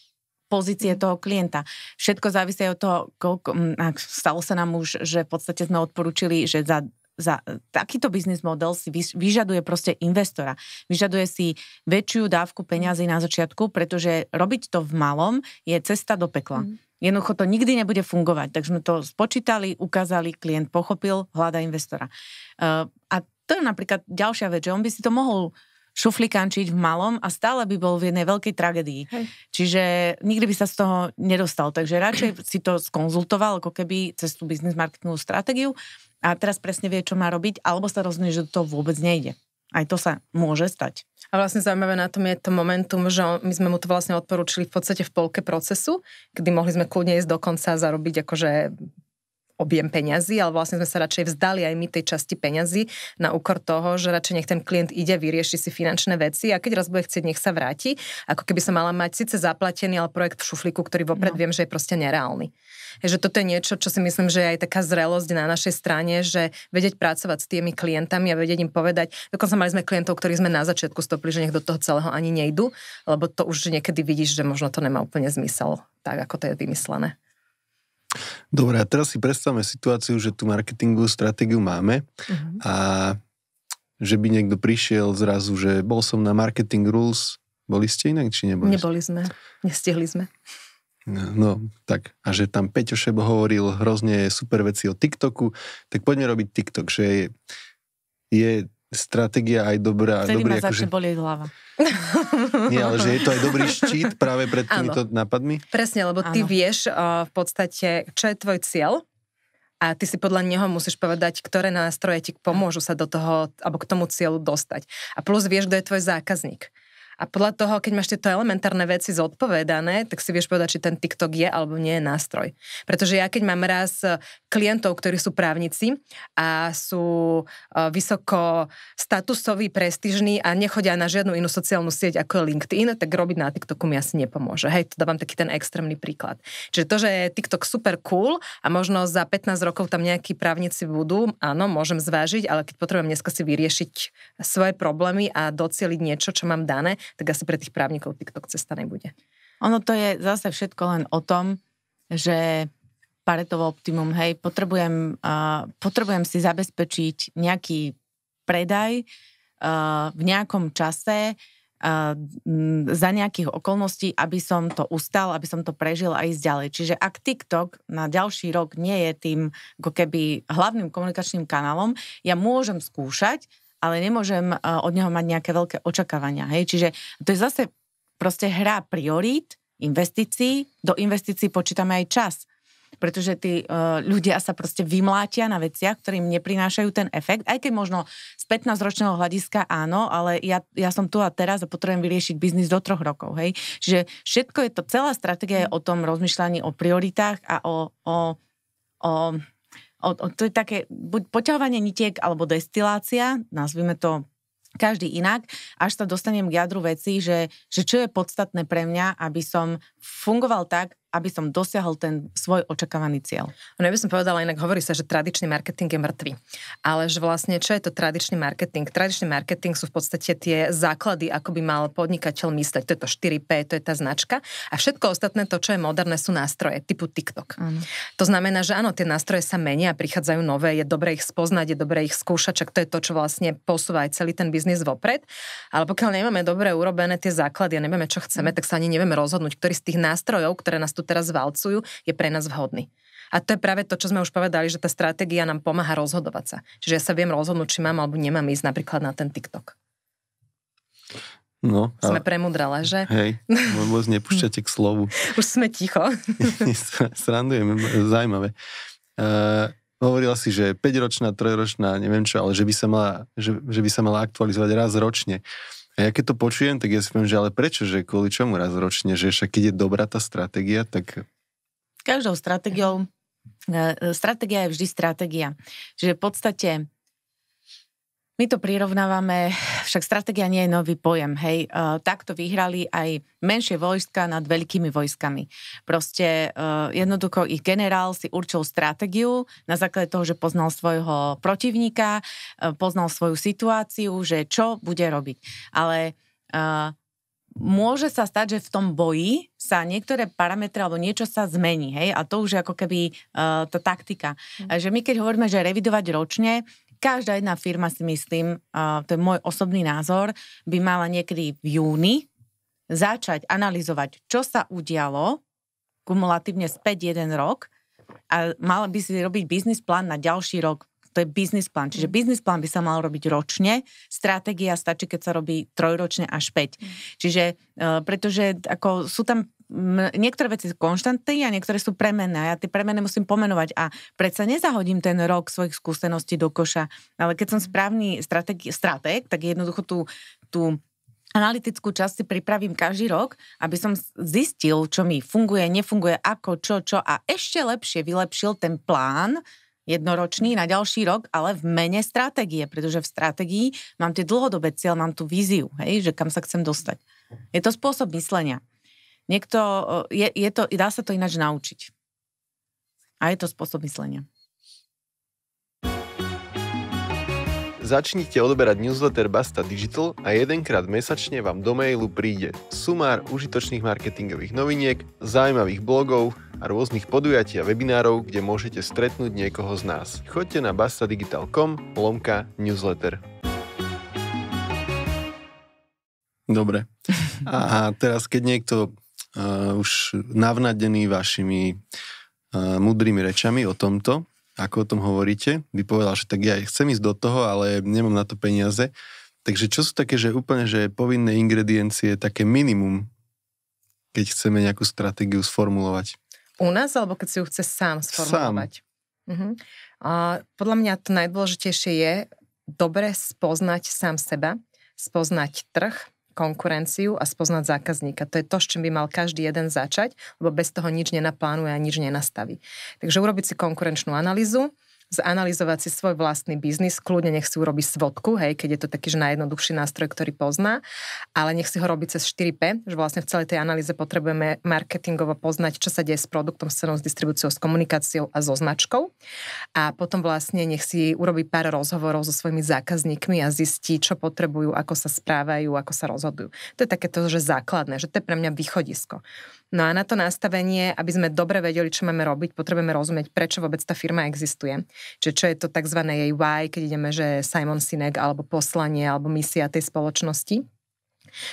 pozície mhm. toho klienta. Všetko závisí od toho, koľko... Stalo sa nám už, že v podstate sme odporúčili, že za za takýto biznis model si vyžaduje proste investora. Vyžaduje si väčšiu dávku mhm. peňazí na začiatku, pretože robiť to v malom je cesta do pekla. Mm. Jednoducho to nikdy nebude fungovať. Takže sme to spočítali, ukázali, klient pochopil, hľada investora. Uh, a to je napríklad ďalšia vec, že on by si to mohol šuflikančiť v malom a stále by bol v jednej veľkej tragédii. Hej. Čiže nikdy by sa z toho nedostal. Takže radšej si to skonzultoval ako keby cez tú business marketingovú stratégiu a teraz presne vie, čo má robiť, alebo sa rozhodne, že to vôbec nejde. Aj to sa môže stať.
A vlastne zaujímavé na tom je to momentum, že my sme mu to vlastne odporúčili v podstate v polke procesu, kedy mohli sme kľudne ísť dokonca a zarobiť akože objem peňazí, ale vlastne sme sa radšej vzdali aj my tej časti peňazí na úkor toho, že radšej nech ten klient ide, vyrieši si finančné veci a keď raz bude chcieť, nech sa vráti, ako keby sa mala mať síce zaplatený, ale projekt v šuflíku, ktorý vopred no. viem, že je proste nereálny. Takže toto je niečo, čo si myslím, že je aj taká zrelosť na našej strane, že vedieť pracovať s tými klientami a vedieť im povedať, dokonca mali sme klientov, ktorí sme na začiatku stopli, že nech do toho celého ani nejdu, lebo to už niekedy vidíš, že možno to nemá úplne zmysel, tak ako to je vymyslené.
Dobre, a teraz si predstavme situáciu, že tú marketingovú stratégiu máme uh-huh. a že by niekto prišiel zrazu, že bol som na Marketing Rules, boli ste inak, či neboli?
Neboli sme, nestihli sme.
No, no tak, a že tam Peťo Šebo hovoril hrozne super veci o TikToku, tak poďme robiť TikTok, že je, je stratégia aj dobrá. Vtedy dobrý, ma akože- začne akože...
bolieť hlava. Nie, ale že je to aj dobrý štít
práve pred týmito Áno. nápadmi?
Presne, lebo ty vieš o, eh, v podstate, čo je tvoj cieľ a ty si podľa neho musíš povedať, ktoré nástroje ti pomôžu sa do toho, alebo k tomu cieľu dostať. A plus vieš, kto je tvoj zákazník. A podľa toho, keď máš tieto elementárne veci zodpovedané, tak si vieš povedať, či ten TikTok je alebo nie je nástroj. Pretože ja keď mám raz eh, klientov, ktorí sú právnici a sú eh, vysoko statusoví, prestížní a nechodia na žiadnu inú sociálnu sieť ako je LinkedIn, tak robiť na TikToku mi asi nepomôže. Hej, to dávam taký ten extrémny príklad. Čiže to, že je TikTok super cool a možno za 15 rokov tam nejakí právnici budú, áno, môžem zvážiť, ale keď potrebujem dneska si vyriešiť svoje problémy a docieliť niečo, čo mám dané, tak asi pre tých právnikov TikTok cesta nebude.
Ono to je zase všetko len o tom, že paretovo optimum, hej, potrebujem, uh, potrebujem si zabezpečiť nejaký predaj uh, v nejakom čase, za nejakých okolností, aby som to ustal, aby som to prežil a ísť ďalej. Čiže ak TikTok na ďalší rok nie je tým ako keby hlavným komunikačným kanálom, ja môžem skúšať, ale nemôžem e, od neho mať nejaké veľké očakávania. Hej? Čiže to je zase proste hra priorít, investícií. Do investícií počítame aj čas pretože tí uh, ľudia sa proste vymlátia na veciach, ktorým neprinášajú ten efekt, aj keď možno z 15-ročného hľadiska áno, ale ja, ja som tu a teraz a potrebujem vyriešiť biznis do troch rokov, hej. Čiže všetko je to, celá stratégia je o tom rozmýšľaní o prioritách a o, o, o O, o, to je také buď poťahovanie nitiek alebo destilácia, nazvime to každý inak, až sa dostanem k jadru veci, že, že čo je podstatné pre mňa, aby som fungoval tak, aby som dosiahol ten svoj očakávaný cieľ. No ja by som povedala,
inak hovorí sa, že tradičný marketing je mŕtvy. Ale že vlastne, čo je to tradičný marketing? Tradičný marketing sú v podstate tie základy, ako by mal podnikateľ mysleť. To je to 4P, to je tá značka. A všetko ostatné, to, čo je moderné, sú nástroje typu TikTok. Ano. To znamená, že áno, tie nástroje sa menia, prichádzajú nové, je dobre ich spoznať, je dobre ich skúšať, čak to je to, čo vlastne posúva aj celý ten biznis vopred. Ale pokiaľ nemáme dobre urobené tie základy a nevieme, čo chceme, mm. tak sa ani nevieme rozhodnúť, ktorý z tých nástrojov, ktoré nás tu teraz valcujú, je pre nás vhodný. A to je práve to, čo sme už povedali, že tá stratégia nám pomáha rozhodovať sa. Čiže ja sa viem rozhodnúť, či mám alebo nemám ísť napríklad na ten
TikTok. No, Sme
ale... premudrala, že?
Hej, vôbec nepúšťate k slovu.
Už sme ticho.
Srandujem, zaujímavé. Uh, hovorila si, že 5-ročná, 3-ročná, neviem čo, ale že by sa mala, že, že by sa mala aktualizovať raz ročne. Uh, a ja keď to počujem, tak ja si poviem, že ale prečo, že kvôli čomu raz ročne, že však keď je dobrá tá stratégia, tak...
Každou stratégiou, e, e, stratégia je vždy stratégia. Že v podstate my to prirovnávame, však stratégia nie je nový pojem, hej. Uh, takto vyhrali aj menšie vojska nad veľkými vojskami. Proste uh, jednoducho ich generál si určil stratégiu na základe toho, že poznal svojho protivníka, uh, poznal svoju situáciu, že čo bude robiť. Ale uh, môže sa stať, že v tom boji sa niektoré parametre alebo niečo sa zmení, hej, a to už je ako keby uh, tá taktika. Mm. Že my keď hovoríme, že revidovať ročne, každá jedna firma si myslím, uh, to je môj osobný názor, by mala niekedy v júni začať analyzovať, čo sa udialo kumulatívne späť jeden rok a mala by si robiť biznis plán na ďalší rok. To je biznis plán. Čiže mm. biznis plán by sa mal robiť ročne, stratégia stačí, keď sa robí trojročne až 5. Mm. Čiže, uh, pretože ako sú tam niektoré veci sú konštantné a niektoré sú premenné. Ja tie premenné musím pomenovať a predsa nezahodím ten rok svojich skúseností do koša. Ale keď som mhm. správny strateg, strateg tak jednoducho tú, tú analytickú časť si pripravím každý rok, aby som zistil, čo mi funguje, nefunguje, ako, čo, čo a ešte lepšie vylepšil ten plán, jednoročný na ďalší rok, ale v mene stratégie, pretože v stratégii mám tie dlhodobé cieľ, mám tú víziu, hej, že kam sa chcem dostať. Je to spôsob myslenia. Niekto, e, je, je to, dá sa to ináč naučiť. A je to spôsob myslenia.
Začnite odoberať newsletter Basta Digital a jedenkrát mesačne vám do mailu príde sumár užitočných marketingových noviniek, zaujímavých blogov a rôznych podujatí a webinárov, kde môžete stretnúť niekoho z nás. Choďte na bastadigital.com lomka newsletter. Dobre. A teraz, keď niekto uh, už navnadený vašimi uh, eh, mudrými rečami o tomto, ako o tom hovoríte. Vy povedal, že tak ja chcem ísť do toho, ale nemám na to peniaze. Takže čo sú také, že úplne, že povinné ingrediencie, také minimum, keď chceme nejakú stratégiu sformulovať?
U nás, alebo keď si ju chce sám sformulovať? Sám. Uh-huh. Uh, podľa mňa to najdôležitejšie je dobre spoznať sám seba, spoznať trh, konkurenciu a spoznať zákazníka. To je to, s čím by mal každý jeden začať, lebo bez toho nič nenaplánuje a nič nenastaví. Takže urobiť si konkurenčnú analýzu, zanalizovať si svoj vlastný biznis, kľudne nech si urobi svodku, hej, keď je to taký, že najjednoduchší nástroj, ktorý pozná, ale nech si ho robiť cez 4P, že vlastne v celej tej analýze potrebujeme marketingovo poznať, čo sa deje s produktom, s cenou, s distribúciou, s komunikáciou a so značkou. A potom vlastne nech si urobi pár rozhovorov so svojimi zákazníkmi a zistí, čo potrebujú, ako sa správajú, ako sa rozhodujú. To je takéto, že základné, že to je pre mňa východisko. No a na to nastavenie, aby sme dobre vedeli, čo máme robiť, potrebujeme rozumieť, prečo vôbec tá firma existuje. Čiže čo je to tzv. jej why, keď ideme, že Simon Sinek alebo poslanie alebo misia tej spoločnosti.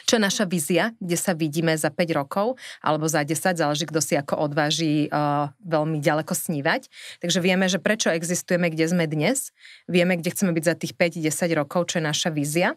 Čo je naša vízia, kde sa vidíme za 5 rokov alebo za 10, záleží, kto si ako odváži uh, veľmi ďaleko snívať. Takže vieme, že prečo existujeme, kde sme dnes, vieme, kde chceme byť za tých 5-10 rokov, čo je naša vízia.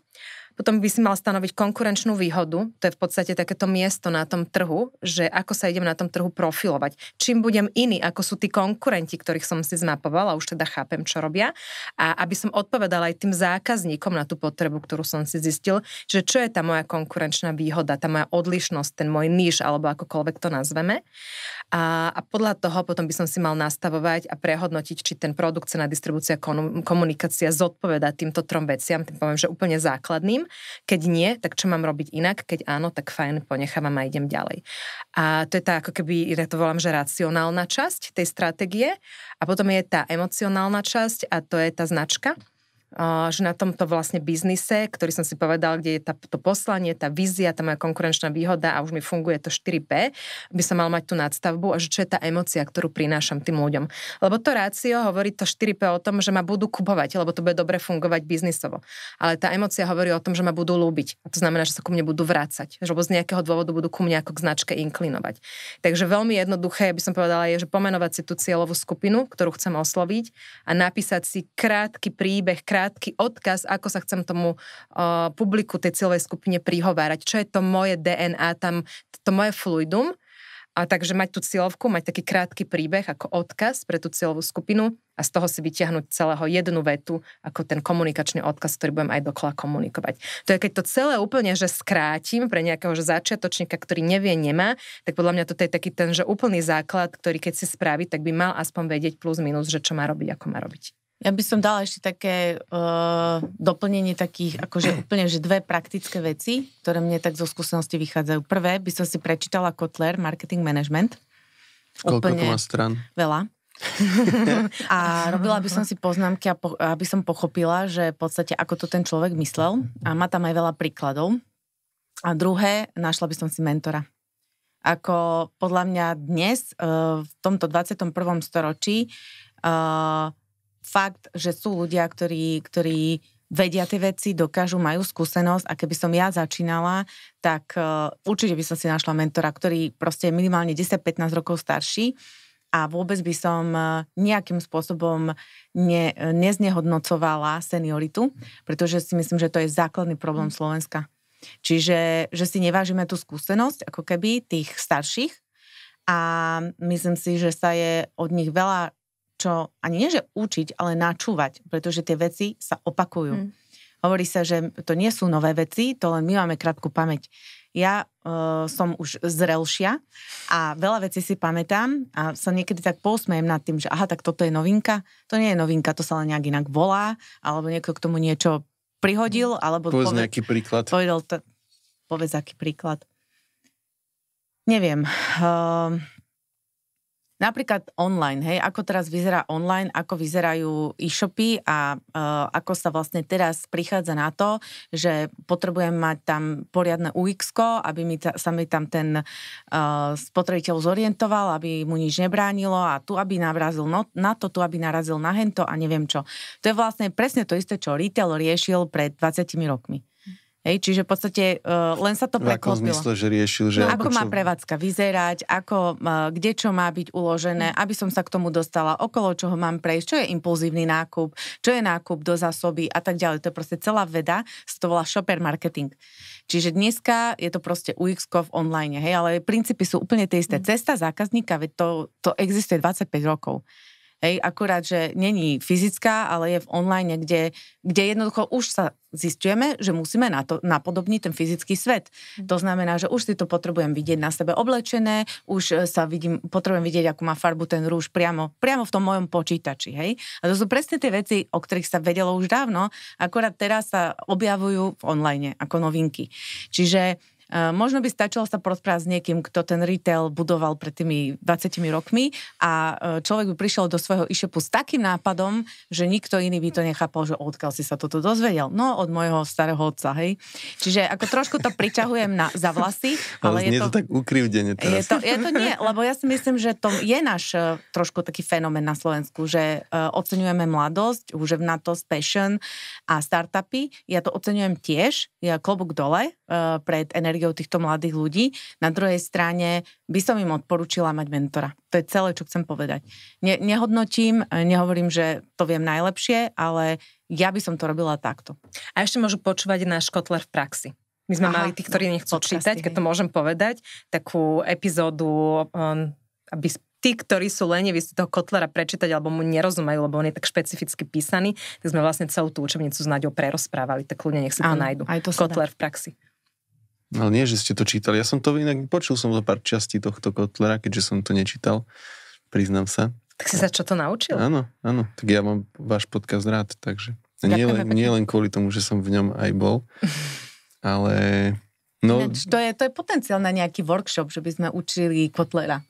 Potom by si mal stanoviť konkurenčnú výhodu, to je v podstate takéto miesto na tom trhu, že ako sa idem na tom trhu profilovať. Čím budem iný, ako sú tí konkurenti, ktorých som si a už teda chápem, čo robia. A aby som odpovedala aj tým zákazníkom na tú potrebu, ktorú som si zistil, že čo je tá moja konkurenčná výhoda, tá moja odlišnosť, ten môj níž, alebo akokoľvek to nazveme. A, a podľa toho potom by som si mal nastavovať a prehodnotiť, či ten produkt, cena, distribúcia, komunikácia zodpoveda týmto trom veciam, tým poviem, že úplne základným. Keď nie, tak čo mám robiť inak? Keď áno, tak fajn, ponechávam a idem ďalej. A to je tá, ako keby, ja to volám, že racionálna časť tej stratégie a potom je tá emocionálna časť a to je tá značka že na tomto vlastne biznise, ktorý som si povedal, kde je tá, to poslanie, tá vízia, tá moja konkurenčná výhoda a už mi funguje to 4P, by som mal mať tú nadstavbu a že čo je tá emocia, ktorú prinášam tým ľuďom. Lebo to rácio hovorí to 4P o tom, že ma budú kupovať, lebo to bude dobre fungovať biznisovo. Ale tá emocia hovorí o tom, že ma budú lúbiť. A to znamená, že sa ku mne budú vrácať, že z nejakého dôvodu budú ku mne ako k značke inklinovať. Takže veľmi jednoduché, by som povedala, je, že pomenovať si tú cieľovú skupinu, ktorú chcem osloviť a napísať si krátky príbeh, krátky krátky odkaz, ako sa chcem tomu uh, publiku tej cieľovej skupine prihovárať. Čo je to moje DNA, tam, to moje fluidum. A takže mať tú cieľovku, mať taký krátky príbeh ako odkaz pre tú cieľovú skupinu a z toho si vyťahnuť celého jednu vetu ako ten komunikačný odkaz, ktorý budem aj dokola komunikovať. To je, keď to celé úplne, že skrátim pre nejakého že začiatočníka, ktorý nevie, nemá, tak podľa mňa toto je taký ten, že úplný základ, ktorý keď si spraví, tak by mal aspoň vedieť plus minus, že čo má robiť, ako má robiť.
Ja by som dala ešte také uh, doplnenie takých, akože úplne, že dve praktické veci, ktoré mne tak zo skúsenosti vychádzajú. Prvé by som si prečítala Kotler, Marketing Management. Koľko úplne to má stran? Veľa. a robila by som si poznámky, aby som pochopila, že v podstate ako to ten človek myslel. A má tam aj veľa príkladov. A druhé, našla by som si mentora ako podľa mňa dnes eh, v tomto 21. storočí eh, fakt, že sú ľudia, ktorí, ktorí vedia tie veci, dokážu, majú skúsenosť a keby som ja začínala, tak uh, určite by som si našla mentora, ktorý proste je minimálne 10-15 rokov starší a vôbec by som uh, nejakým spôsobom ne, e, neznehodnocovala senioritu, pretože si myslím, že to je základný problém mm. Slovenska. Čiže že si nevážime tú skúsenosť ako keby tých starších a myslím si, že sa je od nich veľa čo, ani nie že učiť, ale načúvať, pretože tie veci sa opakujú. Mm. Hovorí sa, že to nie sú nové veci, to len my máme krátku pamäť. Ja e, som už zrelšia a veľa vecí si pamätám a sa niekedy tak pousmejem nad tým, že aha, tak toto je novinka. To nie je novinka, to sa len nejak inak volá, alebo niekto k tomu niečo prihodil, mm. alebo... Povedz poved,
nejaký príklad.
Povedal to, povedz aký príklad. Neviem. Ehm, Napríklad online, hej, ako teraz vyzerá online, ako vyzerajú e-shopy a uh, ako sa vlastne teraz prichádza na to, že potrebujem mať tam poriadne ux aby mi ta, sa mi tam ten uh, spotrebiteľ zorientoval, aby mu nič nebránilo a tu, aby navrazil no, na to, tu, aby narazil na hento a neviem čo. To je vlastne presne to isté, čo retail riešil pred 20 rokmi. Hej, čiže v podstate uh, len sa to preklopilo. V zmysle, že
riešil, že... No, ako, ako čo... má
prevádzka vyzerať, ako, uh, kde čo má byť uložené, mm. aby som sa k tomu dostala, okolo čoho mám prejsť, čo je impulzívny nákup, čo je nákup do zásoby a tak ďalej. To je proste celá veda, toho volá shopper marketing. Čiže dneska je to proste ux v online, hej, ale princípy sú úplne tie isté. Mm. Cesta zákazníka, veď to, to existuje 25 rokov. Hej, akurát, že není fyzická, ale je v online, kde, kde jednoducho už sa zistujeme, že musíme na to, napodobniť ten fyzický svet. Mhm. To znamená, že už si to potrebujem vidieť na sebe oblečené, už e, sa vidím, potrebujem vidieť, akú má farbu ten rúž priamo, priamo v tom mojom počítači. Hej? A to sú presne tie veci, o ktorých sa vedelo už dávno, akorát teraz sa objavujú v online ako novinky. Čiže Eh, možno by stačilo sa porozprávať s niekým, kto ten retail budoval pred tými 20 rokmi a eh, človek by prišiel do svojho e-shopu s takým nápadom, že nikto iný by to nechápal, že odkiaľ si sa toto dozvedel. No, od môjho starého otca, hej. Čiže ako trošku to priťahujem na, za vlasy. Ale, ale je to, to tak
ukrivdenie teraz. Je to,
je to nie, lebo ja si myslím, že to je náš eh, trošku taký fenomén na Slovensku, že oceňujeme mladosť, huževnatosť, passion a startupy. Ja to oceňujem tiež, ja klobúk dole pred energiou energiou týchto mladých ľudí. Na druhej strane by som im odporúčila mať mentora. To je celé, čo chcem povedať. Ne, nehodnotím, e, nehovorím, že to viem najlepšie, ale ja by som to robila takto. A ešte môžu počúvať náš
Kotler v praxi. My sme Aha, mali tí, ktorí nechcú podcasty, čítať, keď to môžem povedať, takú epizódu, um, aby tí, ktorí sú leniví z toho Kotlera prečítať alebo mu nerozumajú, lebo on je tak špecificky písaný, tak sme vlastne celú tú učebnicu s Naďou prerozprávali, tak ľudia nech si to nájdu. Aj to Kotler v praxi.
Ale no, nie, že ste to čítali. Ja som to inak počul, som zo pár častí tohto Kotlera, keďže som to nečítal, priznám sa.
Tak si sa čo to naučil? Áno,
áno. Tak ja mám váš podcast rád, takže. nie len, nie len kvôli tomu, že som v ňom aj bol, ale... No... to,
je, to je potenciál na nejaký workshop, že by sme učili Kotlera.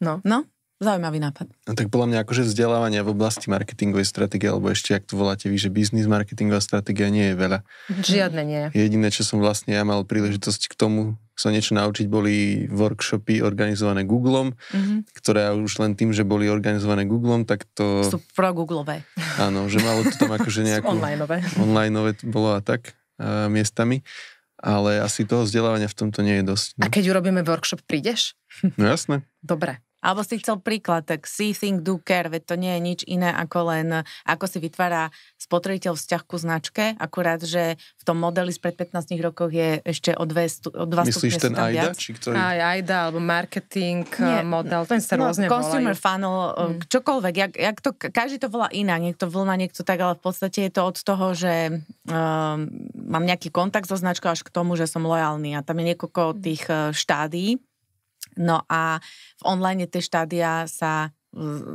No, no. Zaujímavý nápad.
No tak podľa mňa akože vzdelávanie v oblasti marketingovej stratégie, alebo ešte, ak to voláte vy, že biznis marketingová stratégia nie je veľa. Žiadne nie. Jediné, čo som vlastne ja mal príležitosť k tomu sa niečo naučiť, boli workshopy organizované Googlom, mm-hmm. ktoré už len tým, že boli organizované Googlom, tak to... Sú
pro Googlové.
Áno, že malo to tam akože nejakú... onlineové. Onlineové bolo a tak a, miestami ale asi toho vzdelávania v tomto nie je dosť. No. A
keď urobíme workshop,
prídeš? No jasné.
Dobre. Alebo si chcel príklad, tak see, think, do, care, veď to nie je nič iné ako len, ako si vytvára spotrebiteľ vzťah ku značke, akurát, že v tom modeli spred 15 rokov je ešte o, dve, stupne Myslíš ten AIDA? Viac. Či ktorý... Aj AIDA, alebo marketing nie, eh, model, ten sa no, rôzne Consumer volajú. funnel, eh, mm. čokoľvek, jak, jak to, každý to volá iná, niekto vlna, niekto tak, ale v podstate je to od toho, že um, mám nejaký kontakt so značkou až k tomu, že som lojálny a tam je niekoľko mm. tých štádí. No a v online tie štádia sa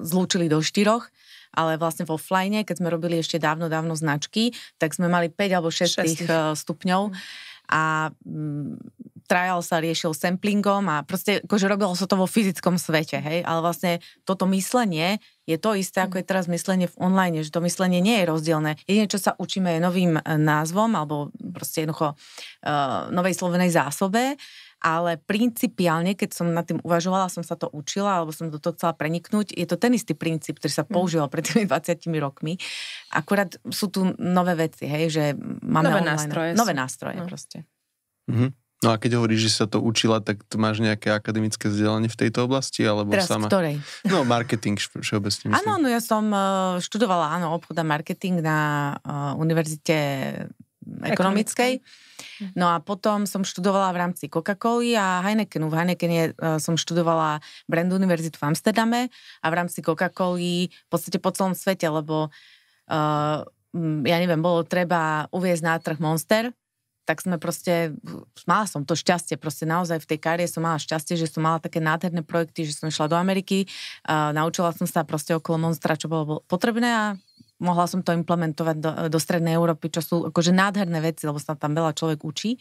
zlúčili do štyroch, ale vlastne v offline, keď sme robili ešte dávno, dávno značky, tak sme mali 5 alebo 6, Tých, eh, stupňov mhm. a mm, trial sa riešil samplingom a proste akože robilo sa to vo fyzickom svete, mhm. hej, ale vlastne toto myslenie je to isté, ako mhm. je teraz myslenie v online, že to myslenie nie je rozdielne. Jedine, čo sa učíme je novým eh, názvom alebo proste jednoducho uh, novej slovenej zásobe ale principiálne, keď som nad tým uvažovala, som sa to učila, alebo som do toho chcela preniknúť, je to ten istý princíp, ktorý sa mhm. používal pred tými 20 rokmi. Akurát sú tu nové veci, hej, že máme nové online, nástroje. Nové nástroje no. proste.
Mm-hmm. No a keď hovoríš, že sa to učila, tak to máš nejaké akademické vzdelanie v tejto oblasti? Alebo Teraz sama... ktorej? No, marketing všeobecne. Áno,
no ja som eh, študovala áno, obchod a marketing na uh, univerzite ekonomickej. Mhm. No a potom som študovala v rámci Coca-Coly a Heinekenu. V Heinekene e, som študovala Brand Univerzitu v Amsterdame a v rámci Coca-Coly v podstate po celom svete, lebo uh, ja neviem, bolo treba uviezť na trh Monster, tak sme proste, mala som to šťastie, proste naozaj v tej kariére som mala šťastie, že som mala také nádherné projekty, že som išla do Ameriky, uh, naučila som sa proste okolo Monstra, čo bolo potrebné a mohla som to implementovať do, do Strednej Európy, čo sú akože nádherné veci, lebo sa tam veľa človek učí.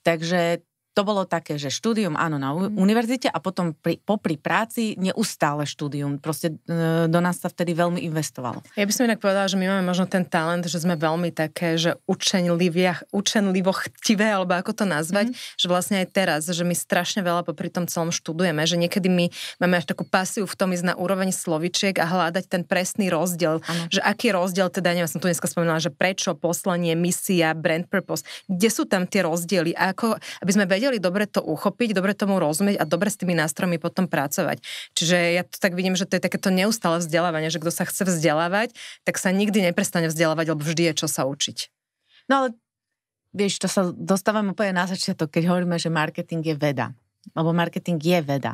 Takže to bolo také, že štúdium áno na mhm. univerzite a potom pri, popri práci neustále štúdium. Proste e, do nás sa vtedy veľmi investovalo.
Ja by som inak povedala, že my máme možno ten talent, že sme veľmi také, že učenlivo chtivé, alebo ako to nazvať, mm-hmm. že vlastne aj teraz, že my strašne veľa popri tom celom študujeme, že niekedy my máme až takú pasiu v tom ísť na úroveň slovičiek a hľadať ten presný rozdiel, ano. že aký rozdiel, teda neviem, som tu dneska spomínala, že prečo, poslanie, misia, brand purpose, kde sú tam tie rozdiely, ako, aby sme vedeli, vedeli dobre to uchopiť, dobre tomu rozumieť a dobre s tými nástrojmi potom pracovať. Čiže ja to tak vidím, že to je takéto neustále vzdelávanie, že kto sa chce vzdelávať,
tak sa nikdy neprestane vzdelávať, lebo vždy je čo sa učiť. No ale vieš, to sa dostávame úplne na začiatok, keď hovoríme, že marketing je veda. Lebo marketing je veda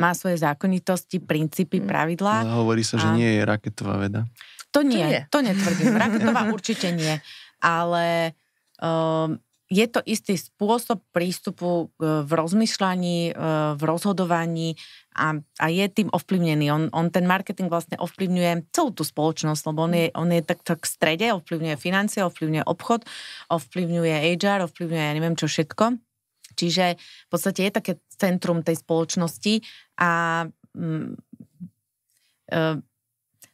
má svoje zákonitosti, princípy, mm. pravidlá. Ale
hovorí sa, že nie je raketová veda.
To nie, to, nie. to netvrdím. Raketová určite nie. Ale um, je to istý spôsob prístupu e, v rozmýšľaní, e, v rozhodovaní a, a je tým ovplyvnený. On, on ten marketing vlastne ovplyvňuje celú tú spoločnosť, lebo on je, on je tak, tak v strede, ovplyvňuje financie, ovplyvňuje obchod, ovplyvňuje HR, ovplyvňuje ja neviem čo všetko. Čiže v podstate je také centrum tej spoločnosti a mm, e,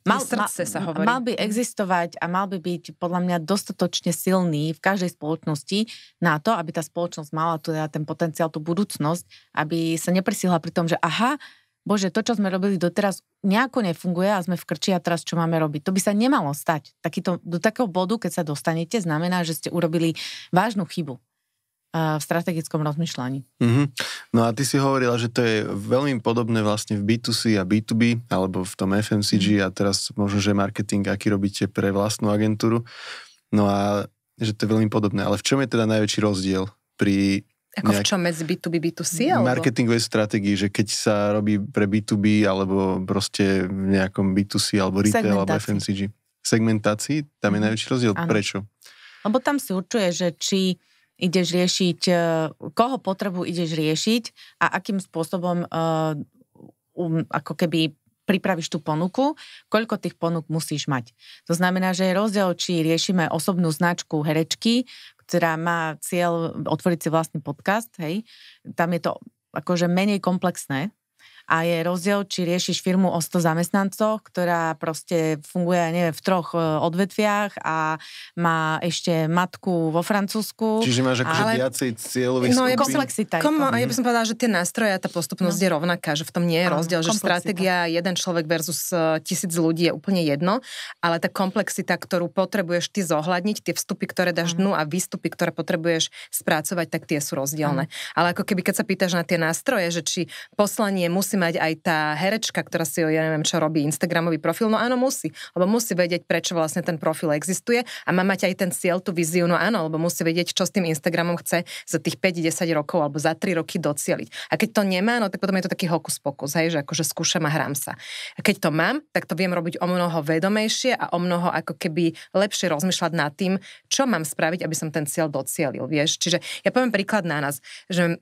mal, srdce sa hovorí.
Mal by mhm. existovať a mal by byť podľa mňa dostatočne silný v každej spoločnosti na to, aby tá spoločnosť mala tu ten potenciál, tú budúcnosť, aby sa neprisihla pri tom, že aha, bože, to, čo sme robili doteraz, nejako nefunguje a sme v krči a teraz čo máme robiť. To by sa nemalo stať. Takýto, do takého bodu, keď sa dostanete, znamená, že ste urobili vážnu chybu v strategickom rozmýšľaní.
Mm-hmm. No a ty si hovorila, že to je veľmi podobné vlastne v B2C a B2B, alebo v tom FMCG mhm. a teraz možno, že marketing, aký robíte pre vlastnú agentúru. No a že to je veľmi podobné. Ale v čom je teda najväčší rozdiel pri ako nejak... v
čom medzi B2B, B2C? Alebo?
Marketingovej stratégii, že keď sa robí pre B2B alebo proste v nejakom B2C alebo retail alebo FMCG. Segmentácii, tam je mhm. najväčší rozdiel. Ano. Prečo?
Lebo tam si určuje, že či ideš riešiť, e, koho potrebu ideš riešiť a akým spôsobom e, um, ako keby pripravíš tú ponuku, koľko tých ponúk musíš mať. To znamená, že je rozdiel, či riešime osobnú značku herečky, ktorá má cieľ otvoriť si vlastný podcast, hej, tam je to akože menej komplexné, a je rozdiel, či riešiš firmu o 100 zamestnancov, ktorá proste funguje, neviem, v troch e, odvetviach a má ešte matku vo Francúzsku. Čiže máš akože ale...
viacej cieľových no, skupín. Komplexita. Kom, ja by som
povedala, že tie nástroje a tá postupnosť no. je rovnaká,
že v tom nie je rozdiel, že stratégia jeden človek versus e, tisíc ľudí je úplne jedno, ale tá komplexita, ktorú potrebuješ ty zohľadniť, tie vstupy, ktoré dáš mm. dnu a výstupy, ktoré potrebuješ spracovať, tak tie sú rozdielne. Mm. Ale ako keby, keď sa pýtaš na tie nástroje, že či poslanie musí musí mať aj tá herečka, ktorá si ja neviem, čo robí, Instagramový profil, no áno, musí. Lebo musí vedieť, prečo vlastne ten profil existuje a má mať aj ten cieľ, tú viziu, no áno, lebo musí vedieť, čo s tým Instagramom chce za tých 5-10 rokov alebo za 3 roky docieliť. A keď to nemá, no tak potom je to taký hokus pokus, hej, že akože skúšam a hrám sa. A keď to mám, tak to viem robiť o mnoho vedomejšie a o mnoho ako keby lepšie rozmýšľať nad tým, čo mám spraviť, aby som ten cieľ docielil, vieš. Čiže ja poviem príklad na nás, že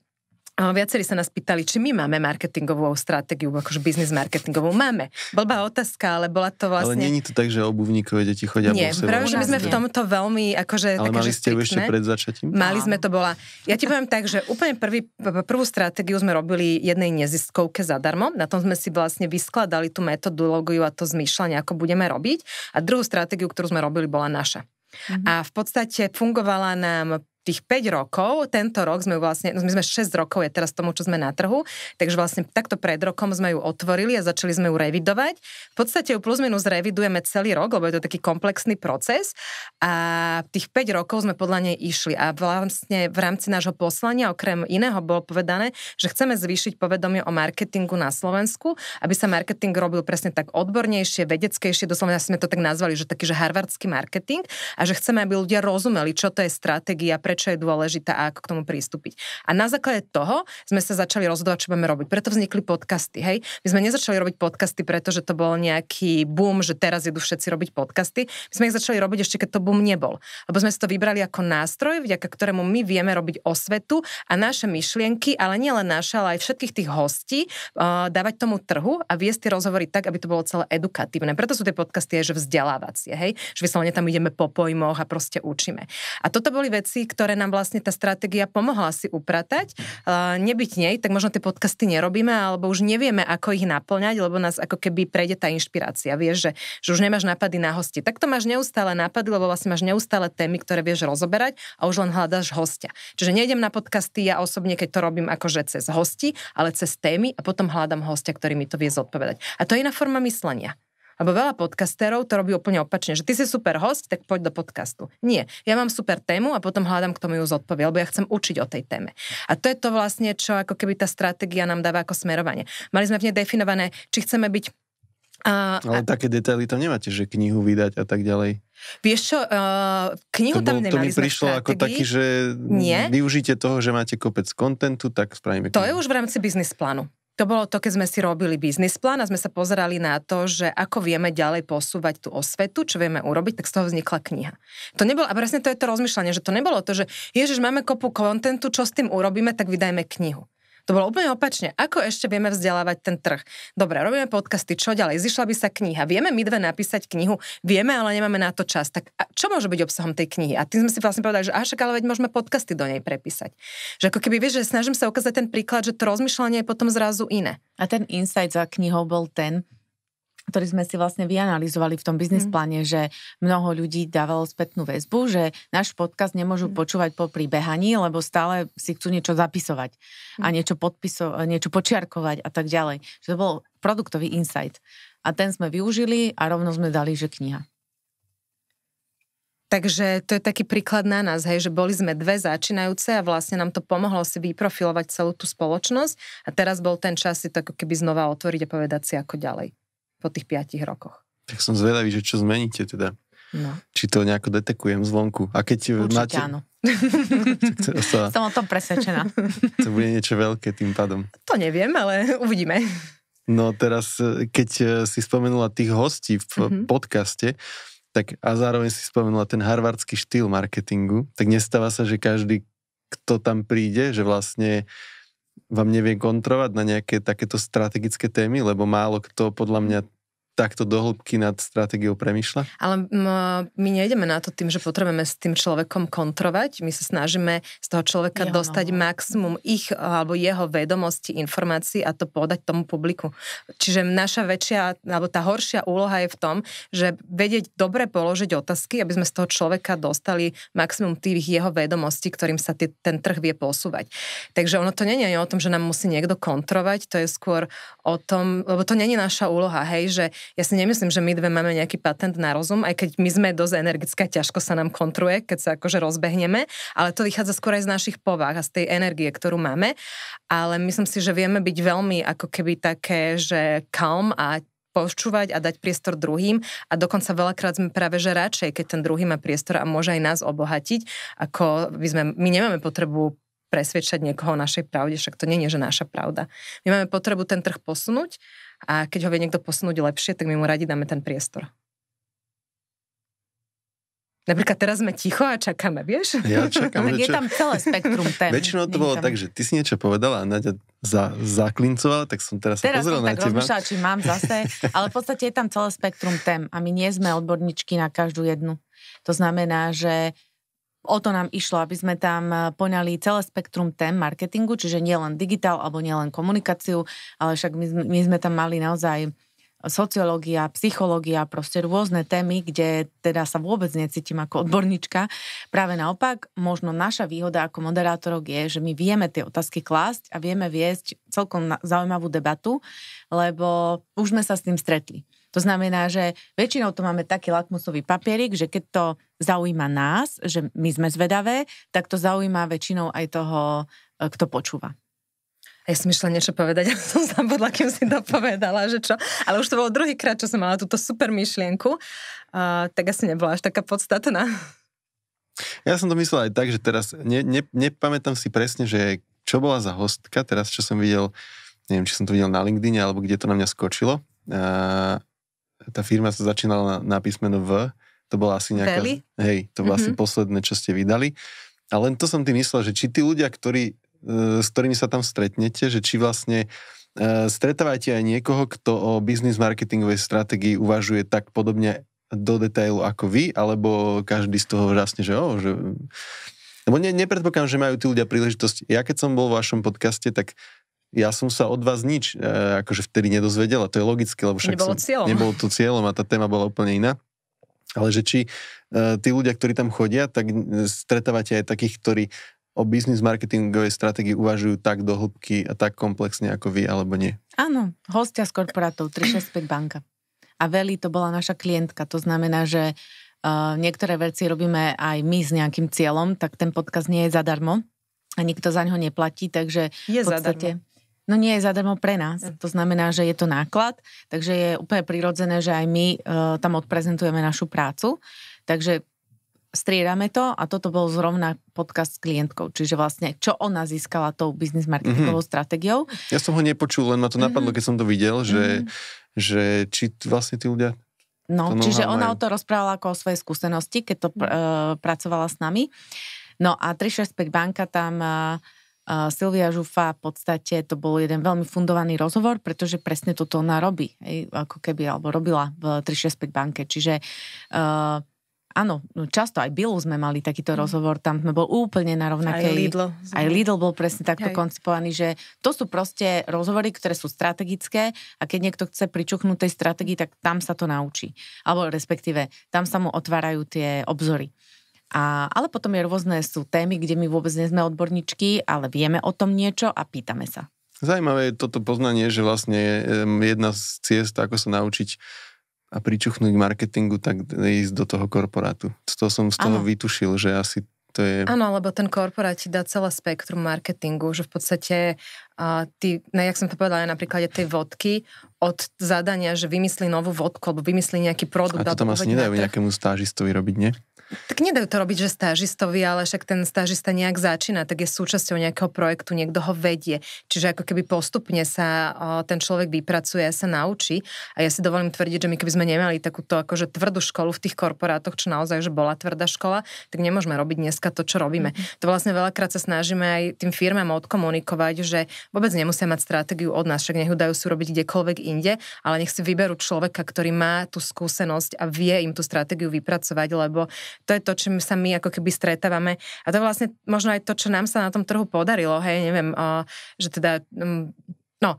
Viacerí sa nás pýtali, či my máme marketingovú stratégiu, akože biznis marketingovú. Máme. Blbá otázka, ale bola to vlastne... Ale není
to tak, že obuvníkové deti chodia Nie, po sebe. že my sme v tomto
veľmi akože... Ale také, mali ste ju ešte pred začatím? Mali sme to bola. Ja ti poviem tak, že úplne prvý, prvú stratégiu sme robili jednej neziskovke zadarmo. Na tom sme si vlastne vyskladali tú metodológiu a to zmýšľanie, ako budeme robiť. A druhú stratégiu, ktorú sme robili, bola naša. Mm-hmm. A v podstate fungovala nám tých 5 rokov, tento rok sme ju vlastne, no my sme 6 rokov je teraz tomu, čo sme na trhu, takže vlastne takto pred rokom sme ju otvorili a začali sme ju revidovať. V podstate ju plus minus revidujeme celý rok, lebo je to taký komplexný proces a tých 5 rokov sme podľa nej išli a vlastne v rámci nášho poslania okrem iného bolo povedané, že chceme zvýšiť povedomie o marketingu na Slovensku, aby sa marketing robil presne tak odbornejšie, vedeckejšie, doslova sme to tak nazvali, že taký, že harvardský marketing a že chceme, aby ľudia rozumeli, čo to je stratégia pre prečo je dôležité a ako k tomu pristúpiť. A na základe toho sme sa začali rozhodovať, čo budeme robiť. Preto vznikli podcasty. Hej? My sme nezačali robiť podcasty, pretože to bol nejaký boom, že teraz idú všetci robiť podcasty. My sme ich začali robiť ešte, keď to boom nebol. Lebo sme si to vybrali ako nástroj, vďaka ktorému my vieme robiť osvetu a naše myšlienky, ale nielen naše, ale aj všetkých tých hostí, uh, dávať tomu trhu a viesť tie rozhovory tak, aby to bolo celé edukatívne. Preto sú tie podcasty aj že vzdelávacie, hej? že vyslovene tam ideme po pojmoch a proste učíme. A toto boli veci, ktoré ktoré nám vlastne tá stratégia pomohla si upratať. Nebyť nej, tak možno tie podcasty nerobíme, alebo už nevieme, ako ich naplňať, lebo nás ako keby prejde tá inšpirácia. Vieš, že, že už nemáš nápady na hosti. Tak to máš neustále nápady, lebo vlastne máš neustále témy, ktoré vieš rozoberať a už len hľadáš hostia. Čiže nejdem na podcasty ja osobne, keď to robím akože cez hosti, ale cez témy a potom hľadám hostia, ktorý mi to vie zodpovedať. A to je iná forma myslenia. Lebo veľa podcasterov to robí úplne opačne, že ty si super host, tak poď do podcastu. Nie, ja mám super tému a potom hľadám, kto mi ju zodpovie, lebo ja chcem učiť o tej téme. A to je to vlastne, čo ako keby tá stratégia nám dáva ako smerovanie. Mali sme v nej definované, či chceme byť a,
Ale a... také detaily tam nemáte, že knihu vydať a tak ďalej.
Vieš čo, uh, knihu to tam bol, nemali To mi prišlo ako taký, že
Nie. využite toho, že máte kopec kontentu, tak spravíme knihu. To je
už v rámci biznis plánu. To bolo to, keď sme si robili biznis plán a sme sa pozerali na to, že ako vieme ďalej posúvať tú osvetu, čo vieme urobiť, tak z toho vznikla kniha. To nebolo, a presne to je to rozmýšľanie, že to nebolo to, že ježiš, máme kopu kontentu, čo s tým urobíme, tak vydajme knihu. To bolo úplne opačne. Ako ešte vieme vzdelávať ten trh? Dobre, robíme podcasty, čo ďalej? Zišla by sa kniha. Vieme my dve napísať knihu, vieme, ale nemáme na to čas. Tak a čo môže byť obsahom tej knihy? A tým sme si vlastne povedali, že až ale veď môžeme podcasty do
nej prepísať. Že ako keby, vieš, že snažím sa ukázať ten príklad, že to rozmýšľanie je potom zrazu iné. A ten insight za knihou bol ten, ktorý sme si vlastne vyanalizovali v tom biznis mhm. pláne, mm. že mnoho ľudí dávalo spätnú väzbu, že náš podcast nemôžu mm. počúvať po príbehaní, lebo stále si chcú niečo zapisovať mm. a mhm. niečo, podpiso- niečo počiarkovať a tak ďalej. Že to bol produktový insight. A ten sme využili a rovno sme dali, že kniha. Takže to je taký príklad na nás, hej, že boli sme dve začínajúce
a vlastne nám to pomohlo si vyprofilovať celú tú spoločnosť a teraz bol ten čas si to ako keby znova otvoriť a povedať si ako ďalej po tých 5 rokoch.
Tak som zvedavý, že čo zmeníte teda. No. Či to nejako detekujem zvonku. A keď Určite máte... áno. to sa... Som
o tom presvedčená.
to bude niečo veľké tým pádom.
To neviem, ale uvidíme.
No teraz, e, keď e, si spomenula tých hostí v mm-hmm. podcaste, tak a zároveň si spomenula ten harvardský štýl marketingu, tak nestáva sa, že každý, kto tam príde, že vlastne vám nevie kontrovať na nejaké takéto strategické témy, lebo málo kto podľa mňa takto dohlbky nad stratégiou premyšľa?
Ale my nejdeme na to tým, že potrebujeme s tým človekom kontrovať. My sa snažíme z toho človeka jeho dostať noho. maximum ich alebo jeho vedomosti, informácií a to podať tomu publiku. Čiže naša väčšia, alebo tá horšia úloha je v tom, že vedieť dobre položiť otázky, aby sme z toho človeka dostali maximum tých jeho vedomostí, ktorým sa t- ten trh vie posúvať. Takže ono to nie je o tom, že nám musí niekto kontrovať, to je skôr o tom, lebo to není naša úloha, hej, že ja si nemyslím, že my dve máme nejaký patent na rozum, aj keď my sme dosť energická, ťažko sa nám kontruje, keď sa akože rozbehneme, ale to vychádza skôr aj z našich povah a z tej energie, ktorú máme. Ale myslím si, že vieme byť veľmi ako keby také, že calm a počúvať a dať priestor druhým a dokonca veľakrát sme práve že radšej, keď ten druhý má priestor a môže aj nás obohatiť, ako my, sme, my nemáme potrebu presvedčať niekoho o našej pravde, však to nie je, že naša pravda. My máme potrebu ten trh posunúť a keď ho vie niekto posunúť lepšie, tak my mu radi dáme ten priestor. Napríklad teraz sme ticho a čakáme, vieš? Ja čakám, tak je čo... tam celé
spektrum tém. Väčšinou to bolo tam... tak, že
ty si niečo povedala a Nadia za, zaklincovala, tak som teraz, teraz pozrel som na tak teba. Teraz či mám zase, ale
v podstate je tam celé spektrum tém a my nie sme odborníčky na každú jednu. To znamená, že O to nám išlo, aby sme tam eh, poňali celé spektrum tém marketingu, čiže nielen digitál alebo nielen komunikáciu, ale však my, my sme tam mali naozaj sociológia, psychológia, proste rôzne témy, kde teda sa vôbec necítim ako odborníčka. Práve naopak, možno naša výhoda ako moderátorok je, že my vieme tie otázky klásť a vieme viesť celkom zaujímavú debatu, lebo už sme sa s tým stretli. To znamená, že väčšinou to máme taký lakmusový papierik, že keď to zaujíma nás, že my sme zvedavé, tak to zaujíma väčšinou aj toho, e, kto počúva. A ja som išla niečo povedať, ja som zabudla, kým
si to povedala, že čo. Ale už to bolo druhýkrát, čo som mala túto super myšlienku, uh, tak asi nebola až taká podstatná.
Ja som to myslela aj tak, že teraz ne, ne, nepamätám si presne, že čo bola za hostka, teraz čo som videl, neviem, či som to videl na LinkedIn alebo kde to na mňa skočilo. Uh, tá firma sa začínala na, na písmeno V, to bola asi nejaká... Veli? Hej, to bola mm-hmm. asi mhm. posledné, čo ste vydali. A len to som tým myslel, že či tí ľudia, ktorí, e, s ktorými sa tam stretnete, že či vlastne e, stretávate aj niekoho, kto o biznis marketingovej stratégii uvažuje tak podobne do detailu ako vy, alebo každý z toho vlastne, že o, že... Lebo ne, nepredpokladám, že majú tí ľudia príležitosť. Ja keď som bol v vašom podcaste, tak ja som sa od vás nič e, akože vtedy nedozvedela. To je logické, lebo však nebolo, som, cieľom. nebolo to cieľom a tá téma bola úplne iná. Ale že či e, tí ľudia, ktorí tam chodia, tak stretávate aj takých, ktorí o biznis marketingovej stratégii uvažujú tak do hĺbky a tak komplexne ako vy, alebo nie?
Áno, hostia z korporátov 365 banka. A Veli to bola naša klientka, to znamená, že uh, niektoré veci robíme aj my s nejakým cieľom, tak ten podkaz nie je zadarmo a nikto za ňo neplatí, takže je v podstate... Zadarmo. No nie je zadarmo pre nás. Hm. To znamená, že je to náklad, takže je úplne prirodzené, že aj my uh, tam odprezentujeme našu prácu. Takže striedame to a toto bol zrovna podcast s klientkou, čiže vlastne čo ona získala tou business marketingovou mm-hmm. stratégiou.
Ja som ho nepočul, len ma to napadlo, mm-hmm. keď som to videl, že, mm-hmm. že či vlastne tí ľudia
No, čiže ona majú. o to rozprávala ako o svojej skúsenosti, keď to pr- mm-hmm. pracovala s nami. No a 365 banka tam uh, Silvia Žufa v podstate to bol jeden veľmi fundovaný rozhovor, pretože presne toto ona robí, ako keby, alebo robila v 365 banke. Čiže uh, áno, no často aj Billu sme mali takýto mm. rozhovor, tam sme bol úplne na rovnakej... Aj Lidl. Aj Lidl bol presne takto aj. koncipovaný, že to sú proste rozhovory, ktoré sú strategické a keď niekto chce pričuchnúť tej strategii, tak tam sa to naučí. Alebo respektíve, tam sa mu otvárajú tie obzory. A, ale potom je rôzne sú témy, kde my vôbec nie sme odborníčky, ale vieme o tom niečo a pýtame sa.
Zajímavé je toto poznanie, že vlastne jedna z ciest, ako sa naučiť a pričuchnúť marketingu, tak ísť do toho korporátu. Z toho som z toho ano. vytušil, že asi to je...
Áno, lebo ten korporát ti dá celé spektrum marketingu, že v podstate a ty, ne, no, jak som to povedala aj napríklad je tej vodky, od zadania, že vymyslí novú vodku, alebo vymyslí nejaký produkt. A to tam asi nedajú nejakému
stážistovi robiť, nie?
Tak nedajú to robiť, že stážistovi, ale však ten stážista nejak začína, tak je súčasťou nejakého projektu, niekto ho vedie. Čiže ako keby postupne sa ten človek vypracuje a sa naučí. A ja si dovolím tvrdiť, že my keby sme nemali takúto akože tvrdú školu v tých korporátoch, čo naozaj, že bola tvrdá škola, tak nemôžeme robiť dneska to, čo robíme. Mm-hmm. To vlastne veľakrát sa snažíme aj tým firmám odkomunikovať, že vôbec nemusia mať stratégiu od nás, však nech ju dajú si robiť kdekoľvek inde, ale nech si vyberú človeka, ktorý má tú skúsenosť a vie im tú stratégiu vypracovať, lebo to je to, čím sa my ako keby stretávame. A to je vlastne možno aj to, čo nám sa na tom trhu podarilo, hej, neviem, že teda, mm, no,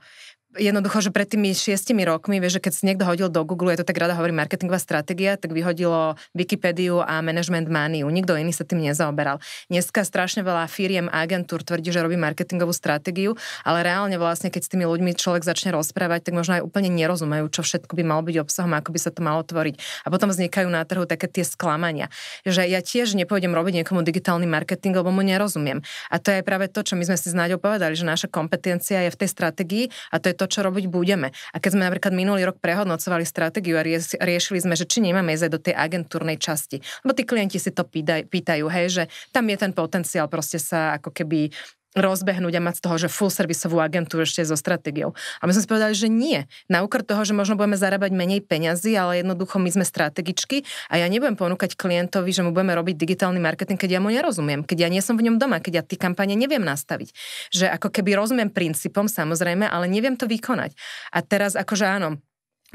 jednoducho, že pred tými šiestimi rokmi, vieš, že keď si niekto hodil do Google, je to tak rada hovorí marketingová stratégia, tak vyhodilo Wikipédiu a management maniu. Nikto iný sa tým nezaoberal. Dneska strašne veľa firiem a agentúr tvrdí, že robí marketingovú stratégiu, ale reálne vlastne, keď s tými ľuďmi človek začne rozprávať, tak možno aj úplne nerozumejú, čo všetko by malo byť obsahom, ako by sa to malo tvoriť. A potom vznikajú na trhu také tie sklamania, že ja tiež nepôjdem robiť niekomu digitálny marketing, lebo mu nerozumiem. A to je práve to, čo my sme si s povedali, že naša kompetencia je v tej stratégii a to je to, to, čo robiť budeme. A keď sme napríklad minulý rok prehodnocovali stratégiu a riešili sme, že či nemáme ísť do tej agentúrnej časti. Lebo tí klienti si to pýtajú, hej, že tam je ten potenciál proste sa ako keby rozbehnúť a mať z toho, že full servisovú agentúru ešte so stratégiou. A my sme si povedali, že nie. Na úkor toho, že možno budeme zarábať menej peňazí, ale jednoducho my sme strategičky a ja nebudem ponúkať klientovi, že mu budeme robiť digitálny marketing, keď ja mu nerozumiem, keď ja nie som v ňom doma, keď ja tie kampane neviem nastaviť. Že ako keby rozumiem princípom, samozrejme, ale neviem to vykonať. A teraz akože áno,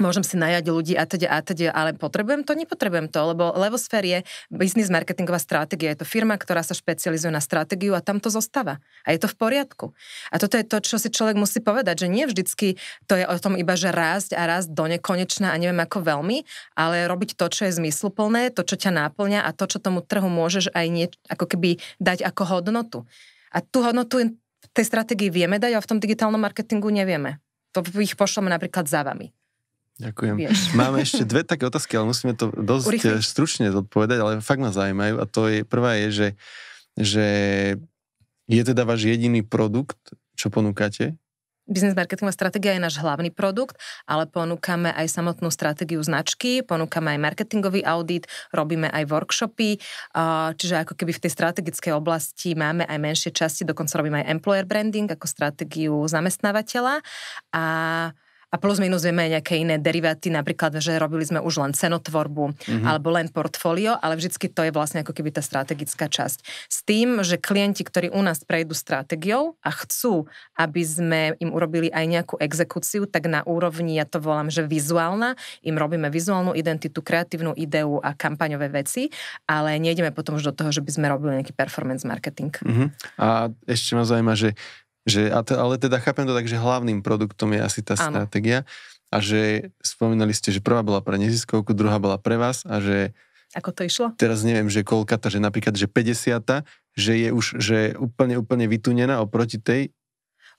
môžem si najať ľudí a teda a teda, ale potrebujem to, nepotrebujem to, lebo Levosfér je biznis marketingová stratégia. Je to firma, ktorá sa špecializuje na stratégiu a tam to zostáva. A je to v poriadku. A toto je to, čo si človek musí povedať, že nie vždycky to je o tom iba, že rásť a rásť do nekonečna a neviem ako veľmi, ale robiť to, čo je zmysluplné, to, čo ťa náplňa a to, čo tomu trhu môžeš aj nie, ako keby dať ako hodnotu. A tú hodnotu v tej stratégii vieme dať a v tom digitálnom marketingu nevieme. To ich pošleme napríklad za vami.
Ďakujem. Vieš. Máme ešte dve také otázky, ale musíme to dosť Urychli. Eh, stručne zodpovedať, ale fakt ma zaujímajú. A to je, prvá je, že, že je teda váš jediný produkt, čo ponúkate?
Business marketingová stratégia je náš hlavný produkt, ale ponúkame aj samotnú stratégiu značky, ponúkame aj marketingový audit, robíme aj workshopy, čiže ako keby v tej strategickej oblasti máme aj menšie časti, dokonca robíme aj employer branding ako stratégiu zamestnávateľa a a plus minus vieme aj nejaké iné deriváty, napríklad, že robili sme už len cenotvorbu mm-hmm. alebo len portfólio, ale vždycky to je vlastne ako keby tá strategická časť. S tým, že klienti, ktorí u nás prejdú stratégiou a chcú, aby sme im urobili aj nejakú exekúciu, tak na úrovni, ja to volám, že vizuálna, im robíme vizuálnu identitu, kreatívnu ideu a kampaňové veci, ale nejdeme potom už do toho, že by sme robili nejaký performance marketing.
Mm-hmm. A ešte ma zaujíma, že že, ale teda chápem to tak, že hlavným produktom je asi tá ano. stratégia a že spomínali ste, že prvá bola pre neziskovku, druhá bola pre vás a že... Ako to išlo? Teraz neviem, že koľka, že napríklad, že 50 že je už že je úplne, úplne vytunená oproti tej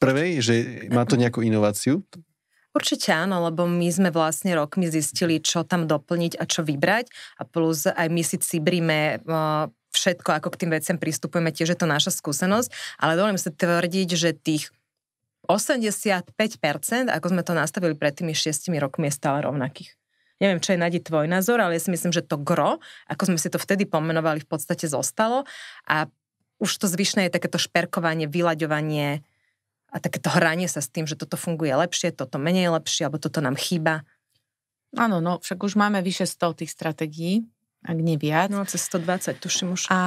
prvej, že má to nejakú inováciu?
Určite áno, lebo my sme vlastne rokmi zistili, čo tam doplniť a čo vybrať a plus aj my si cibrime všetko, ako k tým veciam pristupujeme, tiež je to naša skúsenosť, ale dovolím sa tvrdiť, že tých 85%, ako sme to nastavili pred tými 6 rokmi, je stále rovnakých. Neviem, čo je Nadi tvoj názor, ale ja si myslím, že to gro, ako sme si to vtedy pomenovali, v podstate zostalo a už to zvyšné je takéto šperkovanie, vyľaďovanie a takéto hranie sa s tým, že toto funguje lepšie, toto menej
lepšie, alebo toto nám chýba. Áno, no však už máme vyše 100 tých stratégií, ak nie viac. No cez 120, tuším už. A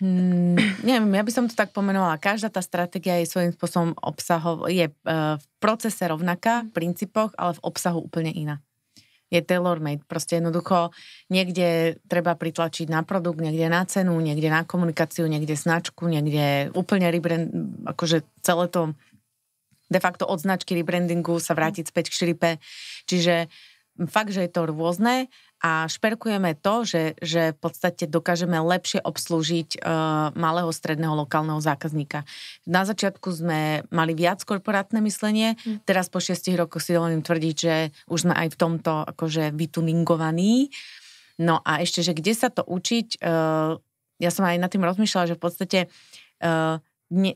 Mm, neviem, ja by som to tak pomenovala. Každá tá stratégia je svojím spôsobom obsahov, je e, v procese rovnaká, v princípoch, ale v obsahu úplne iná. Je tailor-made. Proste jednoducho niekde treba pritlačiť na produkt, niekde na cenu, niekde na komunikáciu, niekde značku, niekde úplne rebrand, akože celé to de facto od značky rebrandingu sa vrátiť späť k šlipe. Čiže fakt, že je to rôzne a šperkujeme to, že, že v podstate dokážeme lepšie obslúžiť e, malého, stredného, lokálneho zákazníka. Na začiatku sme mali viac korporátne myslenie, mm. teraz po šiestich rokoch si dovolím tvrdiť, že už sme aj v tomto akože vytuningovaní. No a ešte, že kde sa to učiť, e, ja som aj nad tým rozmýšľala, že v podstate e, ne,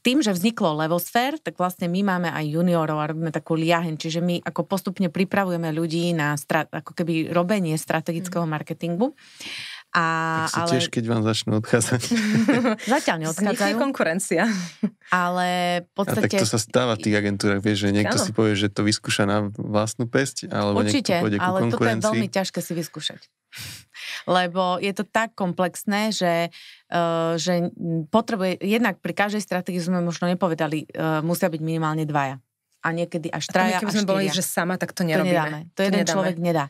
tým, že vzniklo Levosfér, tak vlastne my máme aj juniorov a robíme takú liaheň, čiže my ako postupne pripravujeme ľudí na stra- ako keby robenie strategického mhm. marketingu. A, tak ale... tiež, keď
vám začnú odchádzať.
Zatiaľ neodchádzajú. konkurencia. Ale v podstate... A tak to sa
stáva v tých agentúrach, vieš, že niekto ano. si povie, že to vyskúša na vlastnú pesť, alebo Určite, niekto pôjde ku ale konkurencii. toto je veľmi
ťažké si vyskúšať. Lebo je to tak komplexné, že Eh, že potrebuje, jednak pri každej stratégii sme možno nepovedali, eh, musia byť minimálne dvaja. A niekedy až traja, a, keby sme boli, že sama, tak to nerobíme. To, nedáme. to, to jeden nedáme. človek nedá.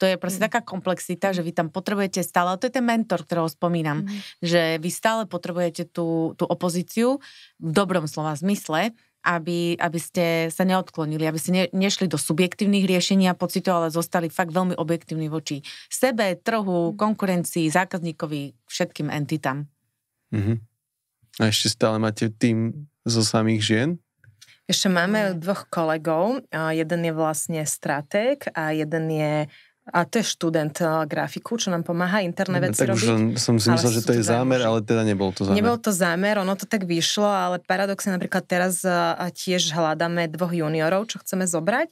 To je proste mm. taká komplexita, že vy tam potrebujete stále, to je ten mentor, ktorého spomínam, mm. že vy stále potrebujete tú, tú opozíciu v dobrom slova zmysle, aby, aby ste sa neodklonili, aby ste ne, nešli do subjektívnych riešení a pocitov, ale zostali fakt veľmi objektívni voči sebe, trhu, mhm. konkurencii, zákazníkovi, všetkým entitám.
Uh-huh. A ešte stále máte tým zo samých žien?
Ešte máme dvoch
kolegov. Jeden je vlastne stratek a jeden je a to je študent eh, grafiku, čo nám pomáha interné veci tak robiť. Už som si myslel, že to je zámer,
ale teda nebol to zámer. Nebol
to zámer, ono to tak vyšlo, ale paradoxne napríklad teraz eh, tiež hľadáme dvoch juniorov, čo chceme zobrať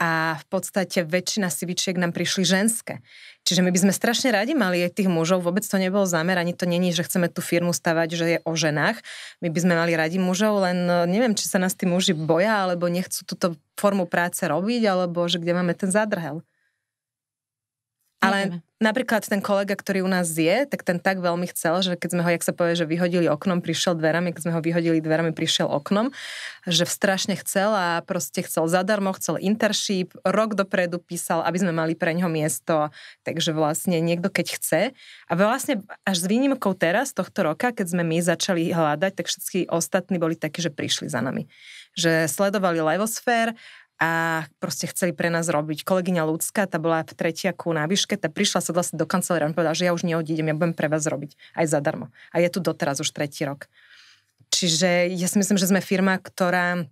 a v podstate väčšina sivičiek nám prišli ženské. Čiže my by sme strašne radi mali aj tých mužov, vôbec to nebol zámer, ani to není, že chceme tú firmu stavať, že je o ženách. My by sme mali radi mužov, len eh, neviem, či sa nás tí muži boja, alebo nechcú túto formu práce robiť, alebo že kde máme ten zadrhel ale napríklad ten kolega, ktorý u nás je, tak ten tak veľmi chcel, že keď sme ho, jak sa povie, že vyhodili oknom, prišiel dverami, keď sme ho vyhodili dverami, prišiel oknom, že strašne chcel a proste chcel zadarmo, chcel internship, rok dopredu písal, aby sme mali pre ňo miesto, takže vlastne niekto keď chce. A vlastne až s výnimkou teraz, tohto roka, keď sme my začali hľadať, tak všetci ostatní boli takí, že prišli za nami. Že sledovali Levosfér a proste chceli pre nás robiť. Kolegyňa Ľudská, tá bola v tretiaku na výške, tá prišla, sedla si do kancelárie a povedala, že ja už neodídem, ja budem pre vás robiť aj zadarmo. A je tu doteraz už tretí rok. Čiže ja si myslím, že sme firma, ktorá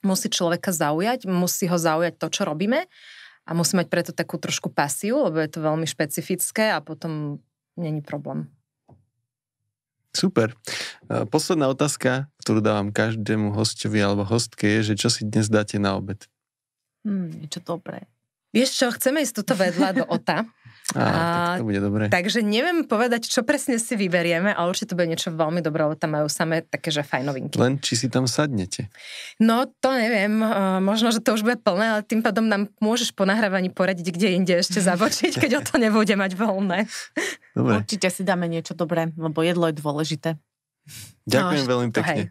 musí človeka zaujať, musí ho zaujať to, čo robíme a musí mať preto takú trošku pasiu, lebo je to veľmi špecifické a potom není problém.
Super. Posledná otázka, ktorú dávam každému hostovi alebo hostke je, že čo si dnes dáte na obed?
Hmm, niečo dobré. Vieš čo, chceme ísť tuto vedľa do OTA. Á, a, tak to bude dobré. Takže neviem povedať, čo presne si vyberieme, ale určite to bude niečo veľmi dobré, lebo tam majú samé také, že fajnovinky.
Len či si tam sadnete?
No, to neviem. Možno, že to už bude plné, ale tým pádom nám môžeš po nahrávaní poradiť, kde inde ešte zabočiť, keď o to nebude mať
voľné. Dobre. Určite si dáme niečo dobré, lebo jedlo je dôležité. Ďakujem no, veľmi pekne.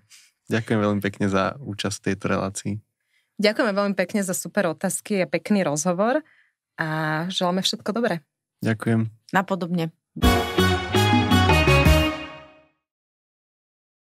Ďakujem veľmi pekne za účasť v tejto relácii.
Ďakujeme veľmi
pekne za super otázky a pekný rozhovor a želáme všetko dobré. Ďakujem. Napodobne.